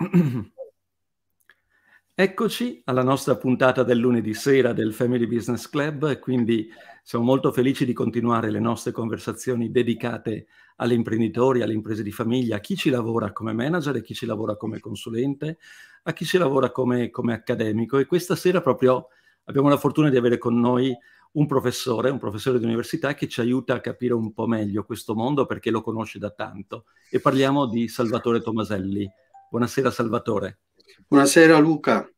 Eccoci alla nostra puntata del lunedì sera del Family Business Club e quindi siamo molto felici di continuare le nostre conversazioni dedicate agli imprenditori, alle imprese di famiglia, a chi ci lavora come manager, a chi ci lavora come consulente, a chi ci lavora come, come accademico e questa sera proprio abbiamo la fortuna di avere con noi un professore, un professore di università che ci aiuta a capire un po' meglio questo mondo perché lo conosce da tanto e parliamo di Salvatore Tomaselli. Buonasera Salvatore. Buonasera Luca.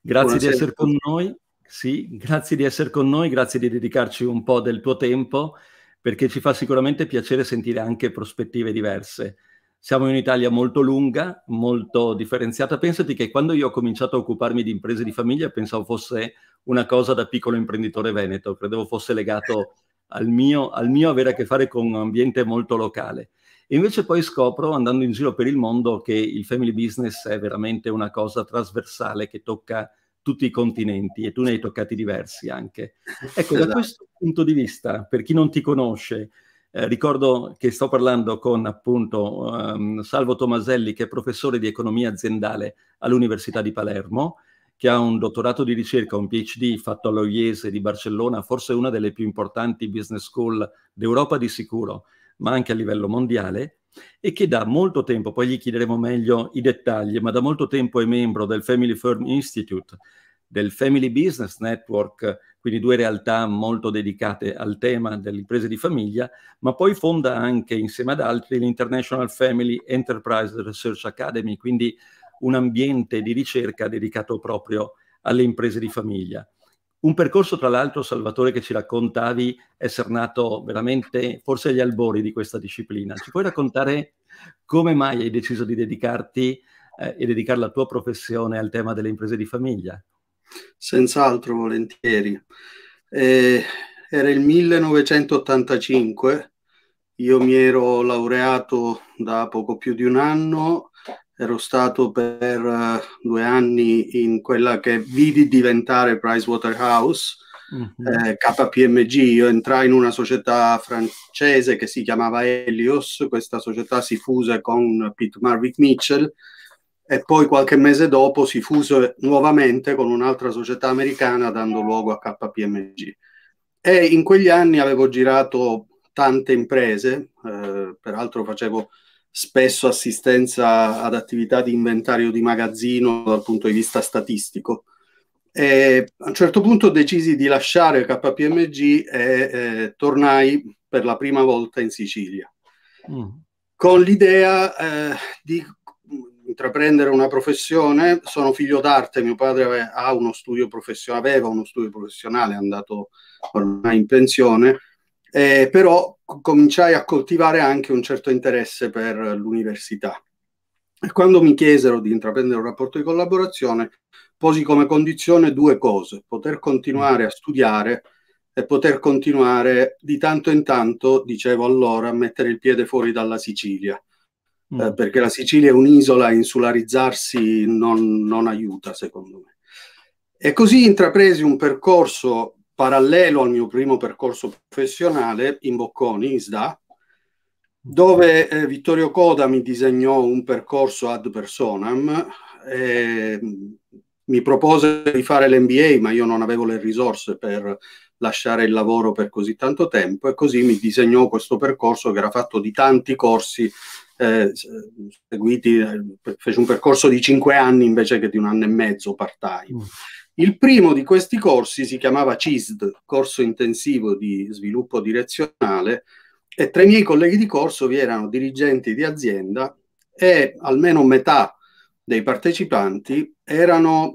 Grazie Buonasera. di essere con noi. Sì, grazie di essere con noi, grazie di dedicarci un po' del tuo tempo perché ci fa sicuramente piacere sentire anche prospettive diverse. Siamo in un'Italia molto lunga, molto differenziata. Pensati che quando io ho cominciato a occuparmi di imprese di famiglia pensavo fosse una cosa da piccolo imprenditore veneto, credevo fosse legato al mio, al mio avere a che fare con un ambiente molto locale invece poi scopro, andando in giro per il mondo, che il family business è veramente una cosa trasversale che tocca tutti i continenti e tu ne hai toccati diversi anche. Ecco, da esatto. questo punto di vista, per chi non ti conosce, eh, ricordo che sto parlando con appunto um, Salvo Tomaselli, che è professore di economia aziendale all'Università di Palermo, che ha un dottorato di ricerca, un PhD fatto all'Oiese di Barcellona, forse una delle più importanti business school d'Europa di sicuro ma anche a livello mondiale, e che da molto tempo, poi gli chiederemo meglio i dettagli, ma da molto tempo è membro del Family Firm Institute, del Family Business Network, quindi due realtà molto dedicate al tema delle imprese di famiglia, ma poi fonda anche insieme ad altri l'International Family Enterprise Research Academy, quindi un ambiente di ricerca dedicato proprio alle imprese di famiglia. Un percorso, tra l'altro, Salvatore, che ci raccontavi essere nato veramente forse agli albori di questa disciplina. Ci puoi raccontare come mai hai deciso di dedicarti eh, e dedicare la tua professione al tema delle imprese di famiglia? Senz'altro, volentieri. Eh, era il 1985 io mi ero laureato da poco più di un anno, ero stato per eh, due anni in quella che vidi diventare Pricewaterhouse, mm-hmm. eh, KPMG. Io entrai in una società francese che si chiamava Helios, questa società si fuse con Pete Marvick Mitchell e poi qualche mese dopo si fuse nuovamente con un'altra società americana dando luogo a KPMG. E in quegli anni avevo girato tante imprese, eh, peraltro facevo spesso assistenza ad attività di inventario di magazzino dal punto di vista statistico. E a un certo punto decisi di lasciare KPMG e eh, tornai per la prima volta in Sicilia, mm. con l'idea eh, di intraprendere una professione. Sono figlio d'arte, mio padre aveva uno studio, profession- aveva uno studio professionale, è andato ormai in pensione eh, però cominciai a coltivare anche un certo interesse per l'università. E quando mi chiesero di intraprendere un rapporto di collaborazione, posi come condizione due cose, poter continuare a studiare e poter continuare di tanto in tanto, dicevo allora, a mettere il piede fuori dalla Sicilia, mm. eh, perché la Sicilia è un'isola, insularizzarsi non, non aiuta, secondo me. E così intrapresi un percorso parallelo al mio primo percorso professionale in Bocconi, ISDA, dove eh, Vittorio Coda mi disegnò un percorso ad personam, eh, mi propose di fare l'MBA, ma io non avevo le risorse per lasciare il lavoro per così tanto tempo e così mi disegnò questo percorso che era fatto di tanti corsi eh, seguiti, eh, fece un percorso di cinque anni invece che di un anno e mezzo part time. Mm. Il primo di questi corsi si chiamava CISD, corso intensivo di sviluppo direzionale, e tra i miei colleghi di corso vi erano dirigenti di azienda e almeno metà dei partecipanti erano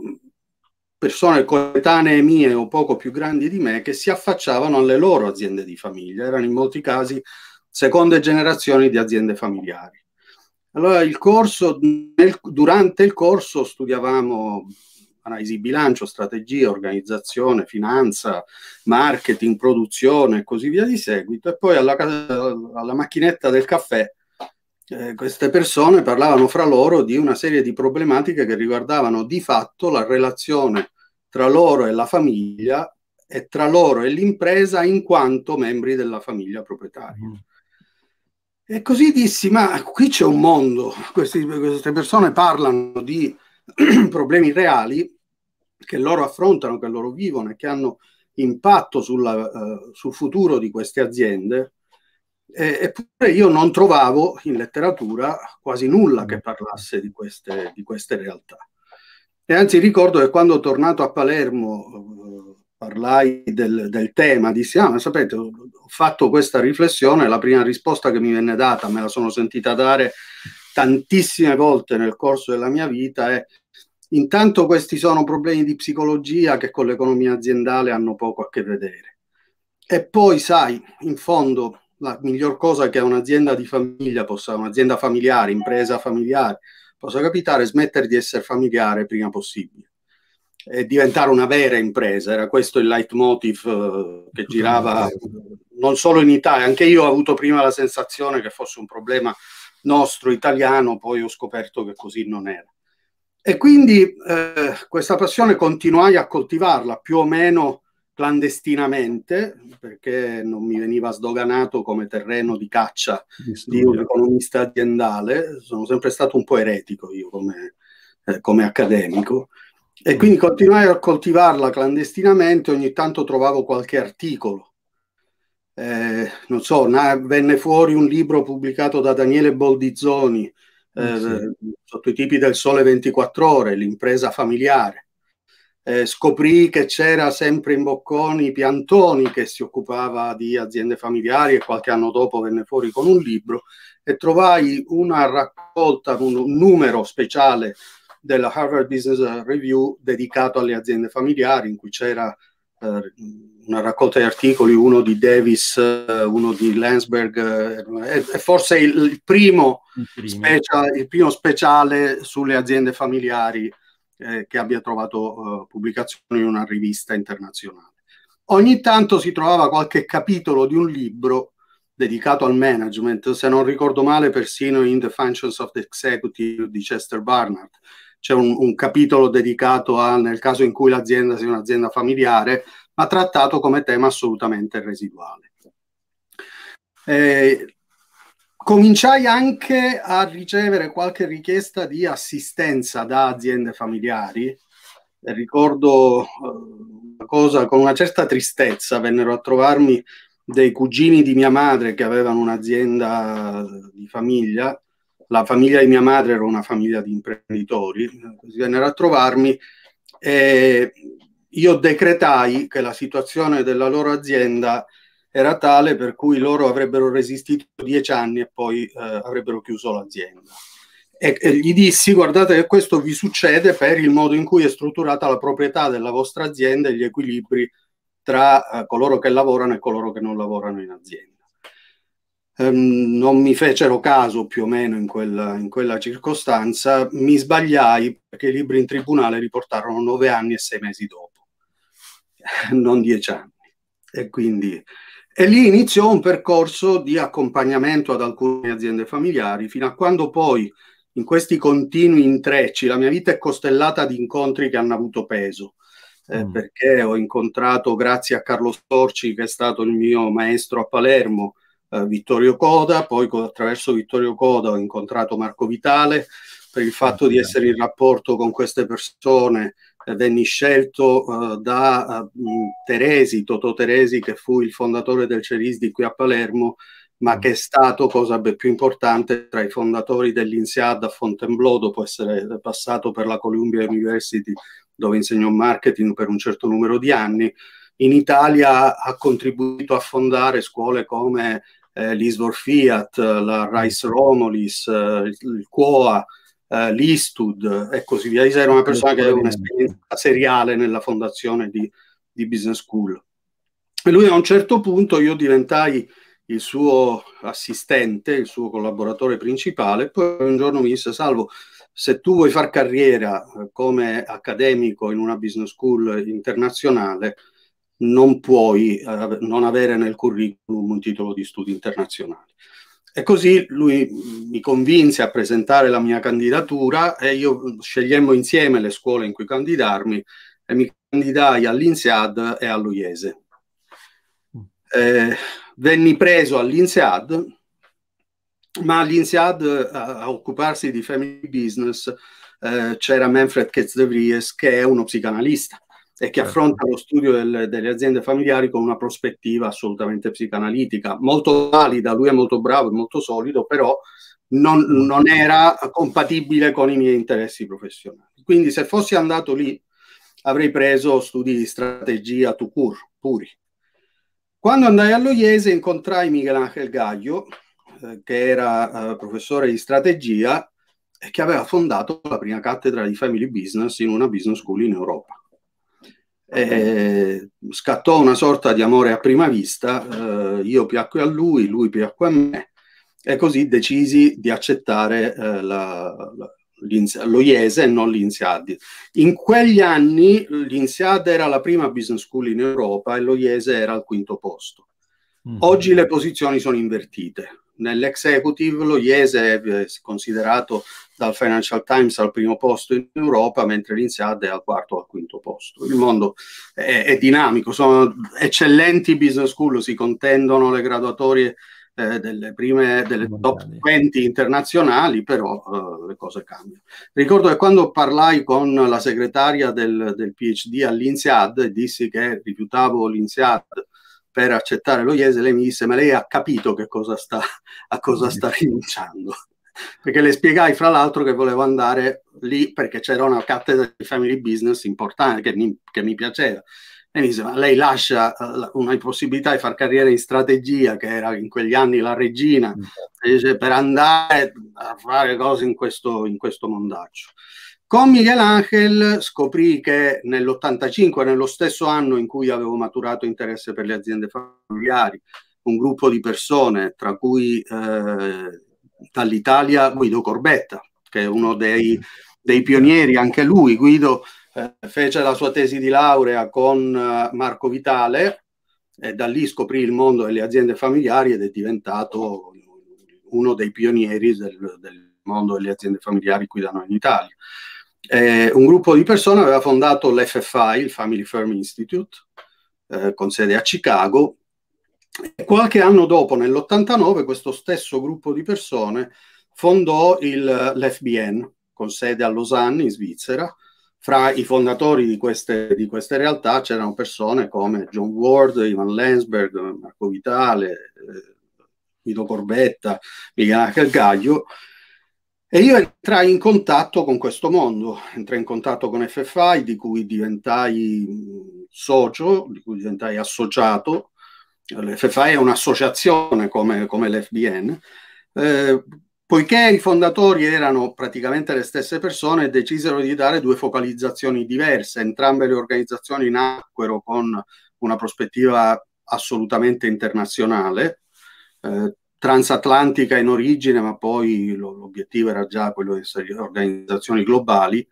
persone coetanee mie o poco più grandi di me che si affacciavano alle loro aziende di famiglia, erano in molti casi seconde generazioni di aziende familiari. Allora, il corso, nel, durante il corso studiavamo analisi bilancio, strategia, organizzazione, finanza, marketing, produzione e così via di seguito. E poi alla, alla macchinetta del caffè eh, queste persone parlavano fra loro di una serie di problematiche che riguardavano di fatto la relazione tra loro e la famiglia e tra loro e l'impresa in quanto membri della famiglia proprietaria. Mm. E così dissi, ma qui c'è un mondo, Questi, queste persone parlano di problemi reali che loro affrontano, che loro vivono e che hanno impatto sulla, uh, sul futuro di queste aziende. E, eppure io non trovavo in letteratura quasi nulla che mm. parlasse di queste, di queste realtà. E anzi ricordo che quando tornato a Palermo eh, parlai del, del, tema, dissi, ah ma sapete, ho fatto questa riflessione, la prima risposta che mi venne data, me la sono sentita dare tantissime volte nel corso della mia vita, è Intanto questi sono problemi di psicologia che con l'economia aziendale hanno poco a che vedere. E poi, sai, in fondo la miglior cosa che un'azienda di famiglia possa, un'azienda familiare, impresa familiare, possa capitare è smettere di essere familiare prima possibile e diventare una vera impresa. Era questo il leitmotiv eh, che girava non solo in Italia, anche io ho avuto prima la sensazione che fosse un problema nostro italiano, poi ho scoperto che così non era. E quindi eh, questa passione continuai a coltivarla più o meno clandestinamente, perché non mi veniva sdoganato come terreno di caccia di un economista aziendale, sono sempre stato un po' eretico io come, eh, come accademico, e quindi continuai a coltivarla clandestinamente, ogni tanto trovavo qualche articolo. Eh, non so, venne fuori un libro pubblicato da Daniele Boldizzoni, eh, eh sotto i tipi del Sole 24 Ore, l'impresa familiare. Eh, scoprì che c'era sempre in Bocconi Piantoni che si occupava di aziende familiari e qualche anno dopo venne fuori con un libro e trovai una raccolta, un numero speciale della Harvard Business Review dedicato alle aziende familiari in cui c'era una raccolta di articoli, uno di Davis, eh, uno di Landsberg, eh, è, forse il primo, il, special, il primo, speciale sulle aziende familiari eh, che abbia trovato eh, pubblicazione in una rivista internazionale. Ogni tanto si trovava qualche capitolo di un libro dedicato al management, se non ricordo male persino in The Functions of the Executive di Chester Barnard, c'è un, un capitolo dedicato a, nel caso in cui l'azienda sia un'azienda familiare, ma trattato come tema assolutamente residuale. Eh, cominciai anche a ricevere qualche richiesta di assistenza da aziende familiari. Ricordo eh, una cosa con una certa tristezza, vennero a trovarmi dei cugini di mia madre che avevano un'azienda di famiglia la famiglia di mia madre era una famiglia di imprenditori, si vennero a trovarmi e io decretai che la situazione della loro azienda era tale per cui loro avrebbero resistito dieci anni e poi eh, avrebbero chiuso l'azienda. E, e, gli dissi, guardate che questo vi succede per il modo in cui è strutturata la proprietà della vostra azienda e gli equilibri tra eh, coloro che lavorano e coloro che non lavorano in azienda. Ehm, non mi fecero caso più o meno in quella, in quella, circostanza, mi sbagliai perché i libri in tribunale riportarono nove anni e sei mesi dopo, eh, non dieci anni. E, quindi, e lì iniziò un percorso di accompagnamento ad alcune aziende familiari, fino a quando poi in questi continui intrecci la mia vita è costellata di incontri che hanno avuto peso. Eh, mm. perché ho incontrato, grazie a Carlo Storci, che è stato il mio maestro a Palermo, eh, Vittorio Coda, poi attraverso Vittorio Coda ho incontrato Marco Vitale, per il fatto di essere in rapporto con queste persone eh, venni scelto eh, da eh, Teresi, Toto Teresi che fu il fondatore del Cerisdi qui a Palermo, ma mm. che è stato, cosa più importante, tra i fondatori dell'INSEAD a Fontainebleau, dopo essere passato per la Columbia University, dove insegnò marketing per un certo numero di anni. In Italia ha contribuito a fondare scuole come eh, l'Isvor Fiat, la Rice Romolis, eh, il COA, eh, l'Istud e così via. Isa era una persona che aveva un'esperienza seriale nella fondazione di, di Business School. E lui a un certo punto io diventai il suo assistente, il suo collaboratore principale, poi un giorno mi disse Salvo, se tu vuoi far carriera eh, come accademico in una business school internazionale, non puoi eh, non avere nel curriculum un titolo di studi internazionali. E così lui mi convinse a presentare la mia candidatura e io scegliemmo insieme le scuole in cui candidarmi e mi candidai all'INSEAD e all'UIESE. Eh, venni preso all'INSEAD, ma all'INSEAD a, occuparsi di family business eh, c'era Manfred Ketz de Vries che è uno psicanalista e che certo. affronta lo studio del, delle aziende familiari con una prospettiva assolutamente psicanalitica, molto valida, lui è molto bravo, e molto solido, però non, mm. non, era compatibile con i miei interessi professionali. Quindi se fossi andato lì avrei preso studi di strategia to cure, puri. Quando andai all'Oiese incontrai Miguel Angel Gaglio, eh, che era eh, professore di strategia e che aveva fondato la prima cattedra di family business in una business school in Europa eh, scattò una sorta di amore a prima vista, eh, io piacque a lui, lui piacque a me e così decisi di accettare eh, la, la, lo IESE e non l'INSEAD. In quegli anni l'INSEAD era la prima business school in Europa e lo IESE era al quinto posto. Mm -hmm. Oggi le posizioni sono invertite. Nell'executive lo IESE è considerato dal Financial Times al primo posto in Europa, mentre l'INSEAD è al quarto o al quinto posto. Il mondo è, è, dinamico, sono eccellenti business school, si contendono le graduatorie eh, delle prime, delle top 20 internazionali, però eh, le cose cambiano. Ricordo che quando parlai con la segretaria del, del PhD all'INSEAD, dissi che rifiutavo l'INSEAD per accettare lo IESE, lei mi disse ma lei ha capito che cosa sta, a cosa sta rinunciando perché le spiegai fra l'altro che volevo andare lì perché c'era una cattedra di family business importante che mi, che mi piaceva. E mi disse, ma lei lascia eh, una possibilità di far carriera in strategia, che era in quegli anni la regina, mm. dice, per andare a fare cose in questo, in questo mondaccio. Con Miguel Angel scoprì che nell'85, nello stesso anno in cui avevo maturato interesse per le aziende familiari, un gruppo di persone, tra cui eh, dall'Italia Guido Corbetta, che è uno dei, dei pionieri, anche lui. Guido eh, fece la sua tesi di laurea con eh, Marco Vitale e da lì scoprì il mondo delle aziende familiari ed è diventato uno dei pionieri del, del mondo delle aziende familiari qui da noi in Italia. Eh, un gruppo di persone aveva fondato l'FFI, il Family Firm Institute, eh, con sede a Chicago, Qualche anno dopo, nell'89, questo stesso gruppo di persone fondò il, l'FBN, con sede a Lausanne, in Svizzera. Fra i fondatori di queste, di queste realtà c'erano persone come John Ward, Ivan Lensberg, Marco Vitale, eh, Guido Corbetta, Michele Calgaglio, e io entrai in contatto con questo mondo, entrai in contatto con FFI, di cui diventai mm, socio, di cui diventai associato, l'FFA è un'associazione come, come l'FBN, eh, poiché i fondatori erano praticamente le stesse persone, decisero di dare due focalizzazioni diverse. Entrambe le organizzazioni nacquero con una prospettiva assolutamente internazionale, eh, transatlantica in origine, ma poi l'obiettivo era già quello di essere organizzazioni globali.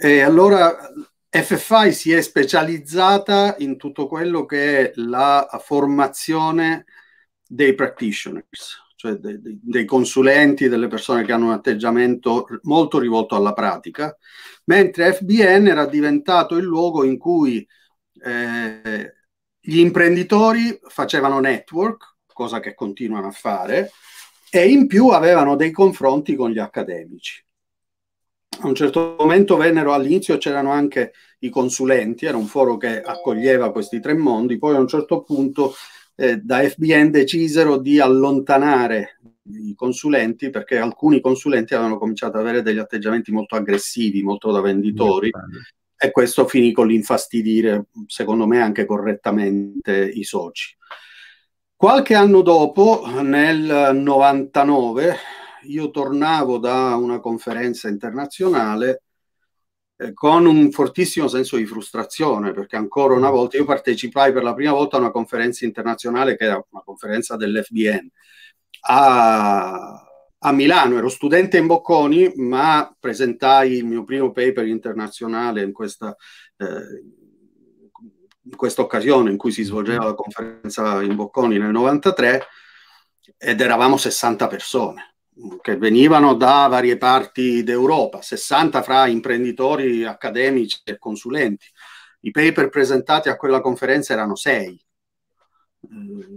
E allora FFI si è specializzata in tutto quello che è la formazione dei practitioners, cioè dei, dei, consulenti, delle persone che hanno un atteggiamento molto rivolto alla pratica, mentre FBN era diventato il luogo in cui eh, gli imprenditori facevano network, cosa che continuano a fare, e in più avevano dei confronti con gli accademici a un certo momento vennero all'inizio c'erano anche i consulenti, era un foro che accoglieva questi tre mondi, poi a un certo punto eh, da FBN decisero di allontanare i consulenti perché alcuni consulenti avevano cominciato ad avere degli atteggiamenti molto aggressivi, molto da venditori e questo finì con l'infastidire, secondo me anche correttamente, i soci. Qualche anno dopo, nel 99, io tornavo da una conferenza internazionale eh, con un fortissimo senso di frustrazione, perché ancora una volta io partecipai per la prima volta a una conferenza internazionale che era una conferenza dell'FBN a, a Milano, ero studente in Bocconi, ma presentai il mio primo paper internazionale in questa... Eh, in questa occasione in cui si svolgeva la conferenza in Bocconi nel 93 ed eravamo 60 persone che venivano da varie parti d'Europa, 60 fra imprenditori accademici e consulenti. I paper presentati a quella conferenza erano 6. Eh,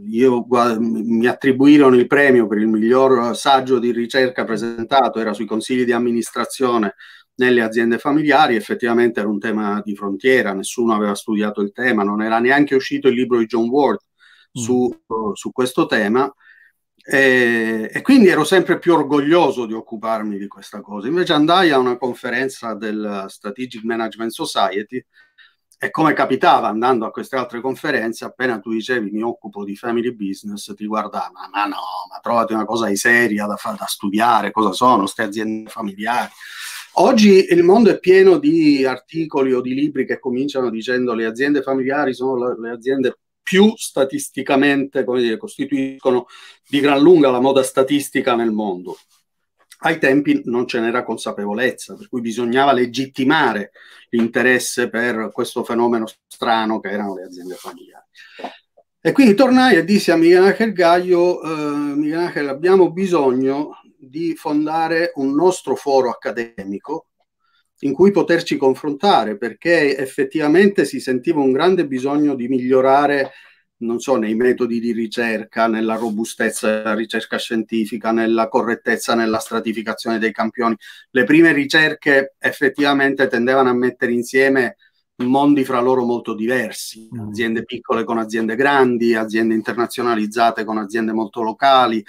io, mi attribuirono il premio per il miglior saggio di ricerca presentato, era sui consigli di amministrazione nelle aziende familiari, effettivamente era un tema di frontiera, nessuno aveva studiato il tema, non era neanche uscito il libro di John Ward mm. su, mm. su questo tema e, e, quindi ero sempre più orgoglioso di occuparmi di questa cosa. Invece andai a una conferenza del Strategic Management Society e come capitava andando a queste altre conferenze, appena tu dicevi mi occupo di family business, ti guardava, ma no, ma trovate una cosa seria da, da studiare, cosa sono queste aziende familiari. Oggi il mondo è pieno di articoli o di libri che cominciano dicendo le aziende familiari sono le aziende più statisticamente come dire, costituiscono di gran lunga la moda statistica nel mondo. Ai tempi non ce n'era consapevolezza, per cui bisognava legittimare l'interesse per questo fenomeno strano che erano le aziende familiari. E quindi tornai e dissi a Miguel Gaglio, eh, Miguel Angel, abbiamo bisogno di fondare un nostro foro accademico in cui poterci confrontare, perché effettivamente si sentiva un grande bisogno di migliorare, non so, nei metodi di ricerca, nella robustezza della ricerca scientifica, nella correttezza nella stratificazione dei campioni. Le prime ricerche effettivamente tendevano a mettere insieme mondi fra loro molto diversi, mm. aziende piccole con aziende grandi, aziende internazionalizzate con aziende molto locali,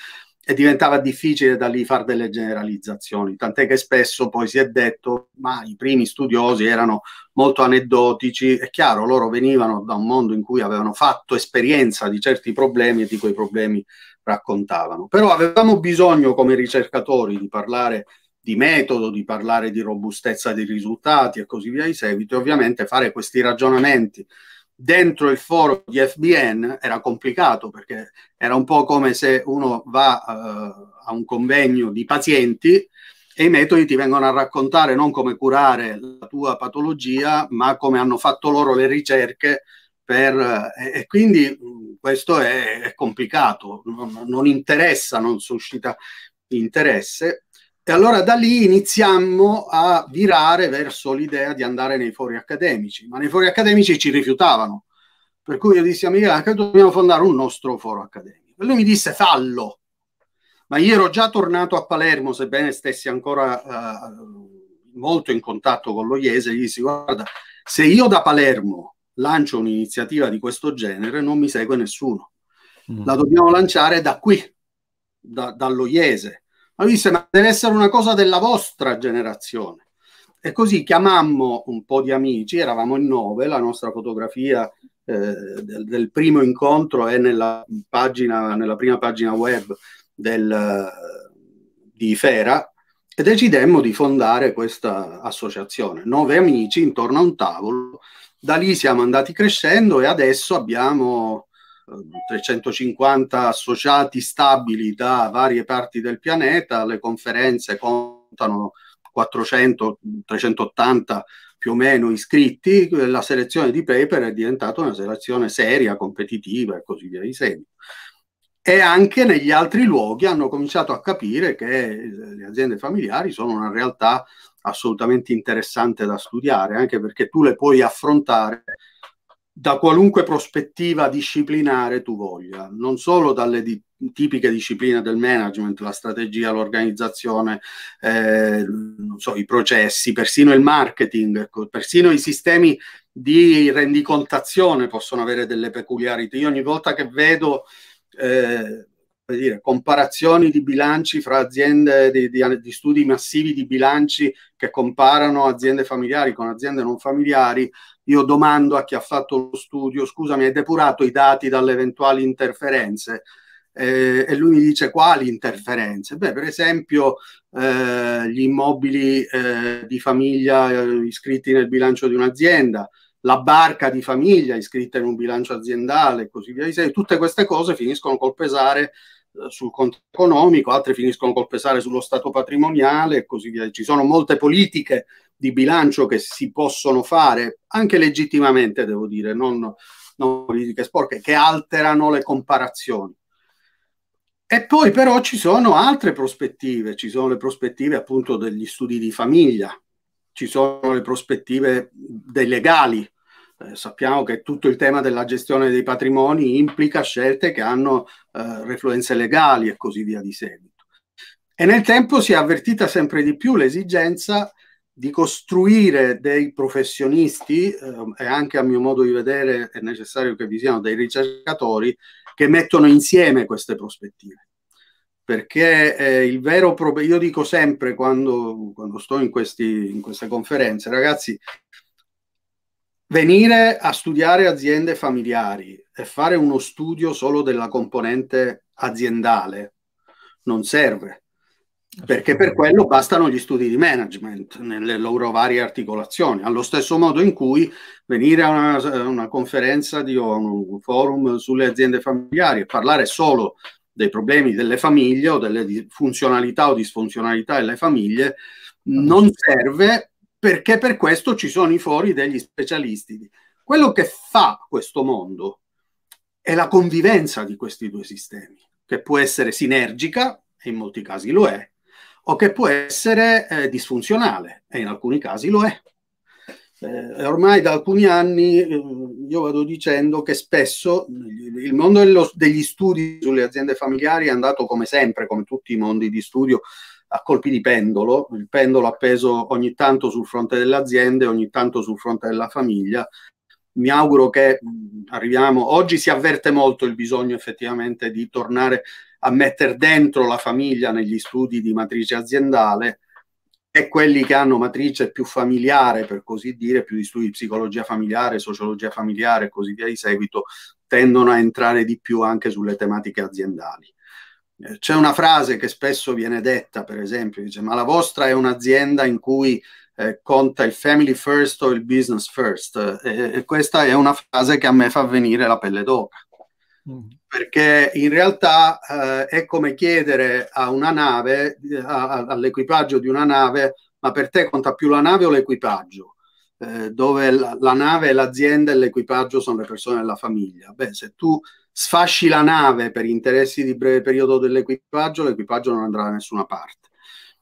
e diventava difficile da lì fare delle generalizzazioni, tant'è che spesso poi si è detto ma i primi studiosi erano molto aneddotici, è chiaro, loro venivano da un mondo in cui avevano fatto esperienza di certi problemi e di quei problemi raccontavano, però avevamo bisogno come ricercatori di parlare di metodo, di parlare di robustezza dei risultati e così via di seguito, e ovviamente fare questi ragionamenti dentro il foro di FBN era complicato perché era un po' come se uno va uh, a un convegno di pazienti e i metodi ti vengono a raccontare non come curare la tua patologia, ma come hanno fatto loro le ricerche per, eh, e quindi mm, questo è, è complicato, non, non interessa, non suscita interesse e allora da lì iniziammo a virare verso l'idea di andare nei fori accademici, ma nei fori accademici ci rifiutavano. Per cui io dissi a Michele, dobbiamo fondare un nostro foro accademico. E lui mi disse, fallo. Ma io ero già tornato a Palermo, sebbene stessi ancora eh, molto in contatto con lo Iese, gli dissi, guarda, se io da Palermo lancio un'iniziativa di questo genere, non mi segue nessuno. Mm. La dobbiamo lanciare da qui, da, Iese. Ma disse, ma deve essere una cosa della vostra generazione. E così chiamammo un po' di amici, eravamo in nove, la nostra fotografia eh, del, del, primo incontro è nella, pagina, nella prima pagina web del, di Fera, e decidemmo di fondare questa associazione. Nove amici intorno a un tavolo, da lì siamo andati crescendo e adesso abbiamo 350 ehm, associati stabili da varie parti del pianeta, le conferenze contano 400, 380 più o meno iscritti, la selezione di paper è diventata una selezione seria, competitiva e così via di seguito. E anche negli altri luoghi hanno cominciato a capire che eh, le aziende familiari sono una realtà assolutamente interessante da studiare, anche perché tu le puoi affrontare da qualunque prospettiva disciplinare tu voglia, non solo dalle di- tipiche discipline del management, la strategia, l'organizzazione, eh, so, i processi, persino il marketing, ecco, persino i sistemi di rendicontazione possono avere delle peculiarità. Io ogni volta che vedo eh, dire, comparazioni di bilanci fra aziende, di, di, di, studi massivi di bilanci che comparano aziende familiari con aziende non familiari, io domando a chi ha fatto lo studio, scusami, hai depurato i dati dalle eventuali interferenze? Eh, e lui mi dice quali interferenze? Beh, per esempio eh, gli immobili eh, di famiglia eh, iscritti nel bilancio di un'azienda, la barca di famiglia iscritta in un bilancio aziendale e così via. Tutte queste cose finiscono col pesare eh, sul conto economico, altre finiscono col pesare sullo stato patrimoniale e così via. Ci sono molte politiche di bilancio che si possono fare, anche legittimamente devo dire, non, non politiche sporche, che alterano le comparazioni. E poi però ci sono altre prospettive, ci sono le prospettive appunto degli studi di famiglia, ci sono le prospettive dei legali, eh, sappiamo che tutto il tema della gestione dei patrimoni implica scelte che hanno eh, refluenze legali e così via di seguito. E nel tempo si è avvertita sempre di più l'esigenza di costruire dei professionisti eh, e anche a mio modo di vedere è necessario che vi siano dei ricercatori che mettono insieme queste prospettive perché eh, il vero problema, io dico sempre quando, quando sto in, questi, in, queste conferenze, ragazzi, venire a studiare aziende familiari e fare uno studio solo della componente aziendale non serve, perché per quello bastano gli studi di management nelle loro varie articolazioni, allo stesso modo in cui venire a una, una conferenza di, o a un forum sulle aziende familiari e parlare solo dei problemi delle famiglie o delle funzionalità o disfunzionalità delle famiglie non serve perché per questo ci sono i fori degli specialisti. Quello che fa questo mondo è la convivenza di questi due sistemi, che può essere sinergica, e in molti casi lo è, o che può essere eh, disfunzionale, e in alcuni casi lo è. Eh, ormai da alcuni anni eh, io vado dicendo che spesso il mondo dello, degli studi sulle aziende familiari è andato come sempre, come tutti i mondi di studio, a colpi di pendolo, il pendolo appeso ogni tanto sul fronte delle aziende, ogni tanto sul fronte della famiglia. Mi auguro che arriviamo, oggi si avverte molto il bisogno effettivamente di tornare a mettere dentro la famiglia negli studi di matrice aziendale e quelli che hanno matrice più familiare, per così dire, più di studi di psicologia familiare, sociologia familiare e così via di seguito, tendono a entrare di più anche sulle tematiche aziendali. C'è una frase che spesso viene detta, per esempio, dice, ma la vostra è un'azienda in cui eh, conta il family first o il business first. E, e, questa è una frase che a me fa venire la pelle d'oca. Mm. Perché in realtà eh, è come chiedere a una nave, all'equipaggio di una nave, ma per te conta più la nave o l'equipaggio? Eh, dove la, la nave è l'azienda e l'equipaggio sono le persone della famiglia. Beh, se tu sfasci la nave per interessi di breve periodo dell'equipaggio, l'equipaggio non andrà da nessuna parte.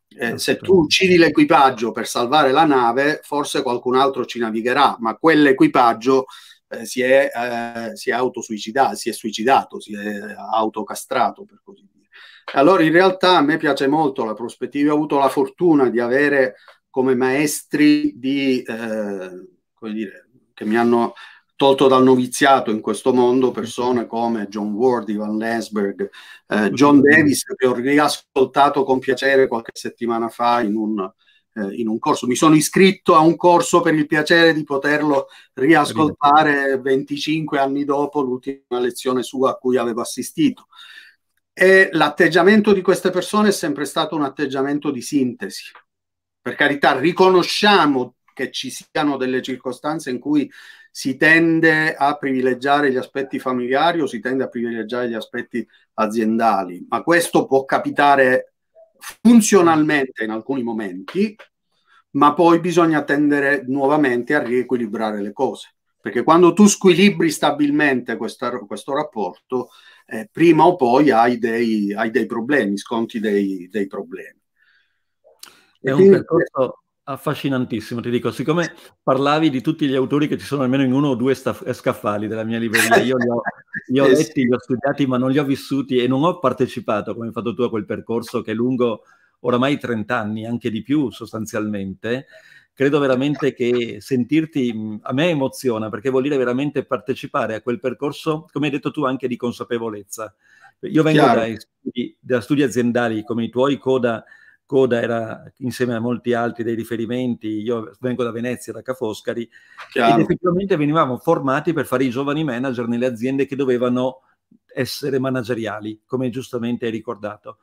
Eh, se tu uccidi l'equipaggio per salvare la nave, forse qualcun altro ci navigherà, ma quell'equipaggio eh, si, è, eh, si, è autosuicidato, si è suicidato, si è autocastrato, per così dire. Allora, in realtà a me piace molto la prospettiva, ho avuto la fortuna di avere come maestri di, eh, come dire, che mi hanno tolto dal noviziato in questo mondo mhm. persone come John Ward, Ivan Nesberg, eh, mhm. John Davis, che ho riascoltato con piacere qualche settimana fa in un, eh, in un, corso. Mi sono iscritto a un corso per il piacere di poterlo riascoltare 25 anni dopo l'ultima lezione sua a cui avevo assistito. E l'atteggiamento di queste persone è sempre stato un atteggiamento di sintesi. Per carità, riconosciamo che ci siano delle circostanze in cui si tende a privilegiare gli aspetti familiari o si tende a privilegiare gli aspetti aziendali, ma questo può capitare funzionalmente in alcuni momenti, ma poi bisogna tendere nuovamente a riequilibrare le cose, perché quando tu squilibri stabilmente questa, questo rapporto, eh, prima o poi hai dei, hai dei problemi, sconti dei, dei problemi. È un, percorso, affascinantissimo, ti dico, siccome parlavi di tutti gli autori che ci sono almeno in uno o due staf- eh, scaffali della mia libreria, io li ho, li ho letti, li ho studiati, ma non li ho vissuti e non ho partecipato, come hai fatto tu, a quel percorso che è lungo oramai 30 anni, anche di più sostanzialmente. Credo veramente che sentirti a me emoziona perché vuol dire veramente partecipare a quel percorso, come hai detto tu, anche di consapevolezza. Io vengo da studi, da studi aziendali come i tuoi, Coda, Coda era insieme a molti altri dei riferimenti, io vengo da Venezia, da Ca' Foscari, Chiaro. ed effettivamente venivamo formati per fare i giovani manager nelle aziende che dovevano essere manageriali, come giustamente hai ricordato.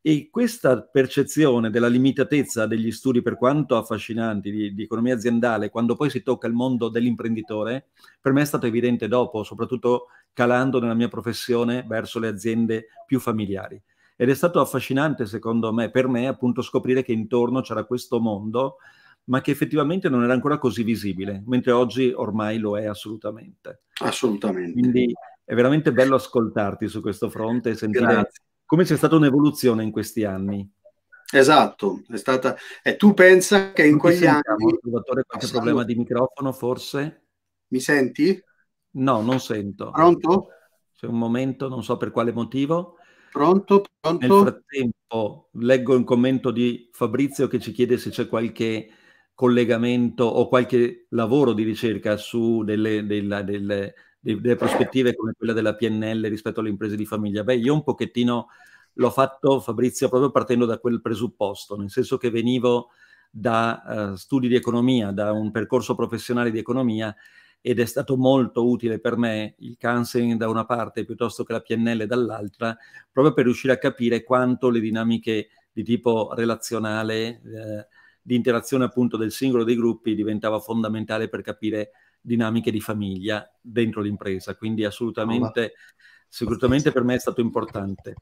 E questa percezione della limitatezza degli studi, per quanto affascinanti, di, di, economia aziendale, quando poi si tocca il mondo dell'imprenditore, per me è stato evidente dopo, soprattutto calando nella mia professione verso le aziende più familiari ed è stato affascinante secondo me, per me appunto scoprire che intorno c'era questo mondo, ma che effettivamente non era ancora così visibile, mentre oggi ormai lo è assolutamente. Assolutamente. Quindi è veramente bello ascoltarti su questo fronte e sentire Grazie. come c'è stata un'evoluzione in questi anni. Esatto, è stata... E tu pensa che in non quegli anni... Salvatore, qualche Salve. problema di microfono forse? Mi senti? No, non sento. Pronto? C'è un momento, non so per quale motivo. Pronto, pronto? Nel frattempo leggo un commento di Fabrizio che ci chiede se c'è qualche collegamento o qualche lavoro di ricerca su delle, delle, delle, delle, prospettive come quella della PNL rispetto alle imprese di famiglia. Beh, io un pochettino l'ho fatto, Fabrizio, proprio partendo da quel presupposto, nel senso che venivo da uh, studi di economia, da un percorso professionale di economia ed è stato molto utile per me il counseling da una parte piuttosto che la PNL dall'altra, proprio per riuscire a capire quanto le dinamiche di tipo relazionale, eh, di interazione appunto del singolo dei gruppi diventava fondamentale per capire dinamiche di famiglia dentro l'impresa. Quindi assolutamente, sicuramente per me è stato importante.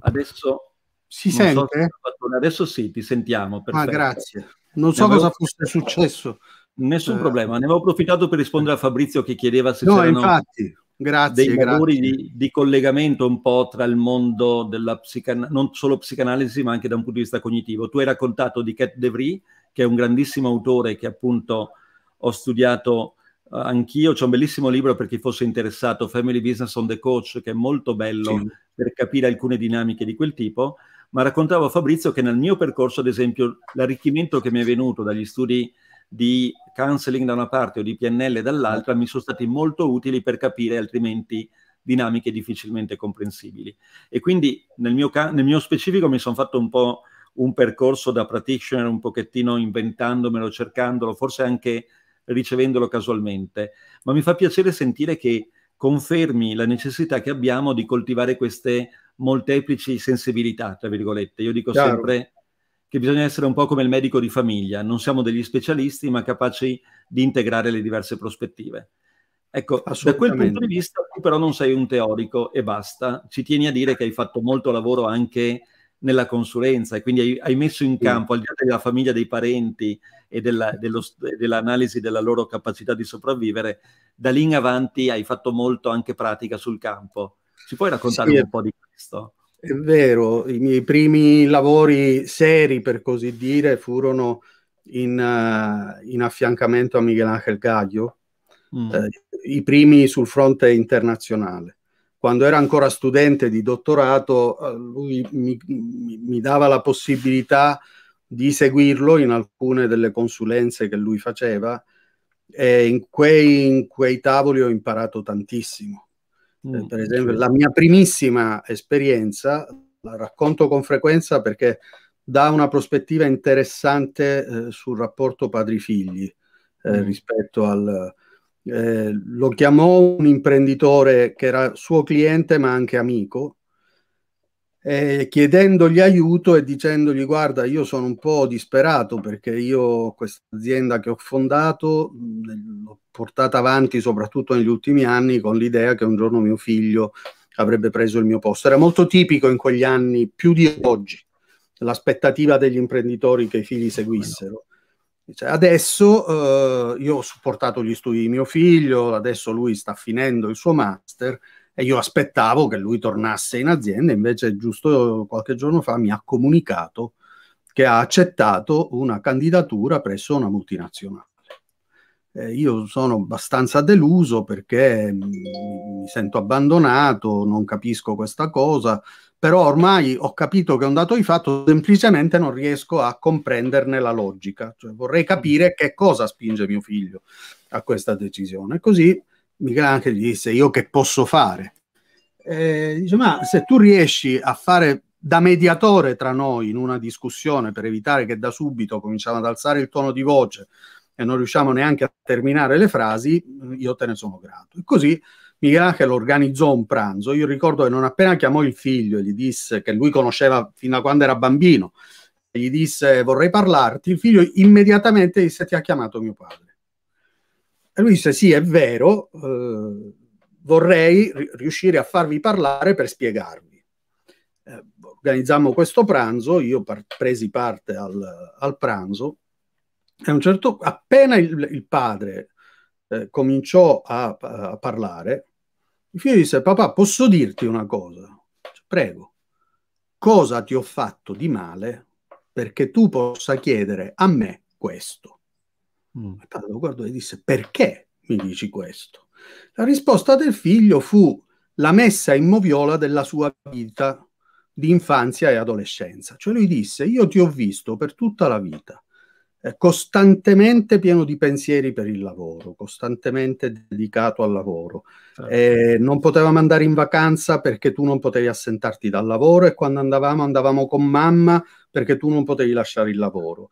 Adesso si sente? So se adesso sì, ti sentiamo. Ah, grazie. Non so cosa fosse successo. Nessun eh. problema, ne avevo approfittato per rispondere a Fabrizio che chiedeva se no, c'erano infatti, grazie, dei lavori di, di, collegamento un po' tra il mondo della psicanalisi, non solo psicanalisi ma anche da un punto di vista cognitivo. Tu hai raccontato di Cat De Vries, che è un grandissimo autore che appunto ho studiato uh, anch'io, c'è un bellissimo libro per chi fosse interessato, Family Business on the Coach, che è molto bello sì. per capire alcune dinamiche di quel tipo, ma raccontavo a Fabrizio che nel mio percorso, ad esempio, l'arricchimento che mi è venuto dagli studi di counseling da una parte o di PNL dall'altra mi sono stati molto utili per capire altrimenti dinamiche difficilmente comprensibili. E quindi nel mio, nel mio specifico mi sono fatto un po' un percorso da practitioner, un pochettino inventandomelo, cercandolo, forse anche ricevendolo casualmente, ma mi fa piacere sentire che confermi la necessità che abbiamo di coltivare queste molteplici sensibilità, tra virgolette. Io dico Chiaro. sempre che bisogna essere un po' come il medico di famiglia, non siamo degli specialisti ma capaci di integrare le diverse prospettive. Ecco, da quel punto di vista tu però non sei un teorico e basta, ci tieni a dire che hai fatto molto lavoro anche nella consulenza e quindi hai, hai messo in campo, al di là della famiglia dei parenti e della, dello, dell'analisi della loro capacità di sopravvivere, da lì in avanti hai fatto molto anche pratica sul campo. Ci puoi raccontare sì. un po' di questo? È vero, i miei primi lavori seri, per così dire, furono in, uh, in affiancamento a Miguel Angel Gaglio, mm. eh, i primi sul fronte internazionale. Quando era ancora studente di dottorato, eh, lui mi, mi dava la possibilità di seguirlo in alcune delle consulenze che lui faceva e in quei, in quei tavoli ho imparato tantissimo eh, mm. Per esempio, la mia primissima esperienza la racconto con frequenza perché dà una prospettiva interessante eh, sul rapporto padri-figli eh, mm. rispetto al... Eh, lo chiamò un imprenditore che era suo cliente ma anche amico eh, chiedendogli aiuto e dicendogli guarda io sono un po' disperato perché io questa azienda che ho fondato l'ho portata avanti soprattutto negli ultimi anni con l'idea che un giorno mio figlio avrebbe preso il mio posto. Era molto tipico in quegli anni, più di oggi, l'aspettativa degli imprenditori che i figli seguissero. Cioè, adesso eh, io ho supportato gli studi di mio figlio, adesso lui sta finendo il suo master e io aspettavo che lui tornasse in azienda, invece giusto qualche giorno fa mi ha comunicato che ha accettato una candidatura presso una multinazionale. Eh, io sono abbastanza deluso perché mm, mi sento abbandonato, non capisco questa cosa, però ormai ho capito che è un dato di fatto, semplicemente non riesco a comprenderne la logica, cioè vorrei capire che cosa spinge mio figlio a questa decisione. Così Michelangelo gli disse io che posso fare? Eh, dice ma se tu riesci a fare da mediatore tra noi in una discussione per evitare che da subito cominciamo ad alzare il tono di voce e non riusciamo neanche a terminare le frasi, io te ne sono grato. E così Michelangelo organizzò un pranzo. Io ricordo che non appena chiamò il figlio e gli disse che lui conosceva fino a quando era bambino, e gli disse vorrei parlarti, il figlio immediatamente disse ti ha chiamato mio padre. E lui disse, sì, è vero, eh, vorrei riuscire a farvi parlare per spiegarvi. Eh, organizzammo questo pranzo, io par- presi parte al, al pranzo, e a un certo appena il, il padre eh, cominciò a, a, parlare, il figlio disse, papà, posso dirti una cosa? Prego, cosa ti ho fatto di male perché tu possa chiedere a me questo? Mm. Il padre lo guardò e disse: Perché mi dici questo? La risposta del figlio fu la messa in moviola della sua vita di infanzia e adolescenza. Cioè lui disse, io ti ho visto per tutta la vita, eh, costantemente pieno di pensieri per il lavoro, costantemente dedicato al lavoro. Certo. Eh, non potevamo andare in vacanza perché tu non potevi assentarti dal lavoro e quando andavamo andavamo con mamma perché tu non potevi lasciare il lavoro.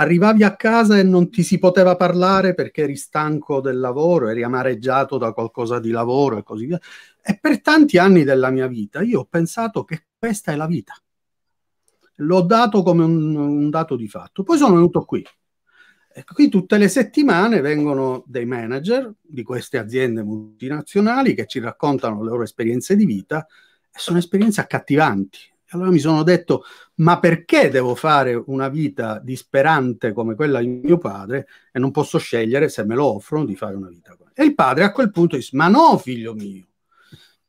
Arrivavi a casa e non ti si poteva parlare perché eri stanco del lavoro, eri amareggiato da qualcosa di lavoro e così via. E per tanti anni della mia vita io ho pensato che questa è la vita. L'ho dato come un, un dato di fatto. Poi sono venuto qui. E qui tutte le settimane vengono dei manager di queste aziende multinazionali che ci raccontano le loro esperienze di vita e sono esperienze accattivanti, allora mi sono detto, ma perché devo fare una vita disperante come quella di mio padre e non posso scegliere, se me lo offrono, di fare una vita come E il padre a quel punto disse, ma no figlio mio,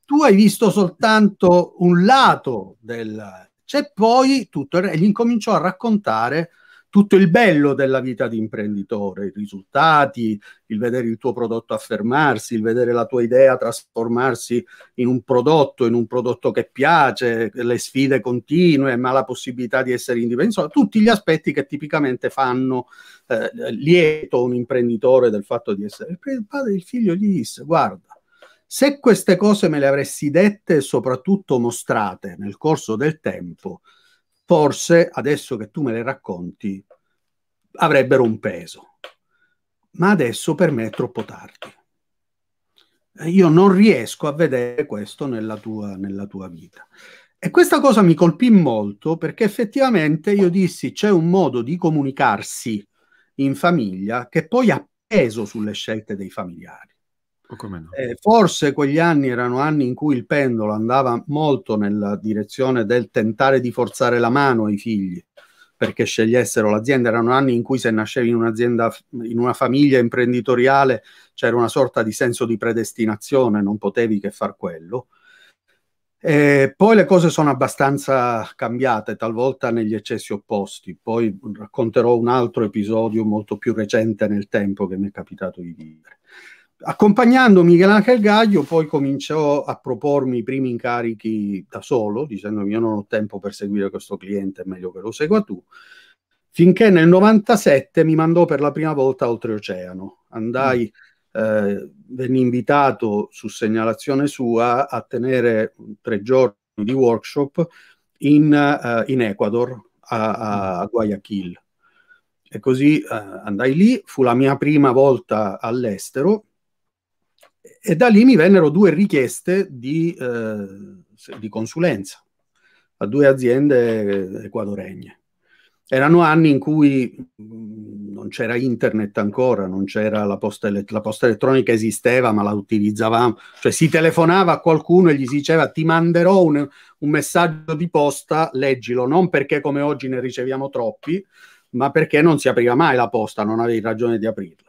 tu hai visto soltanto un lato del... C'è poi tutto, e gli incominciò a raccontare tutto il bello della vita di imprenditore, i risultati, il vedere il tuo prodotto affermarsi, il vedere la tua idea trasformarsi in un prodotto, in un prodotto che piace, le sfide continue, ma la possibilità di essere indipendente, insomma, tutti gli aspetti che tipicamente fanno eh, lieto un imprenditore del fatto di essere. Il padre del figlio gli disse, guarda, se queste cose me le avresti dette e soprattutto mostrate nel corso del tempo, forse adesso che tu me le racconti avrebbero un peso, ma adesso per me è troppo tardi. Io non riesco a vedere questo nella tua, nella tua vita. E questa cosa mi colpì molto perché effettivamente io dissi c'è un modo di comunicarsi in famiglia che poi ha peso sulle scelte dei familiari. No. Eh, forse quegli anni erano anni in cui il pendolo andava molto nella direzione del tentare di forzare la mano ai figli perché scegliessero l'azienda. Erano anni in cui se nascevi in un'azienda, in una famiglia imprenditoriale, c'era una sorta di senso di predestinazione, non potevi che far quello. E poi le cose sono abbastanza cambiate, talvolta negli eccessi opposti. Poi racconterò un altro episodio molto più recente nel tempo che mi è capitato di vivere accompagnando Michele Michelangelo Gaglio poi cominciò a propormi i primi incarichi da solo, dicendo io non ho tempo per seguire questo cliente, è meglio che lo segua tu, finché nel 97 mi mandò per la prima volta oltreoceano. Andai, mm. eh, venni invitato su segnalazione sua a tenere tre giorni di workshop in, uh, in Ecuador, a, a mm. Guayaquil. E così uh, andai lì, fu la mia prima volta all'estero e da lì mi vennero due richieste di, eh, di consulenza a due aziende equadoregne. Erano anni in cui mm, non c'era internet ancora, non c'era la posta, ele- la posta elettronica esisteva, ma la utilizzavamo, cioè si telefonava a qualcuno e gli si diceva ti manderò un, un messaggio di posta, leggilo, non perché come oggi ne riceviamo troppi, ma perché non si apriva mai la posta, non avevi ragione di aprirla.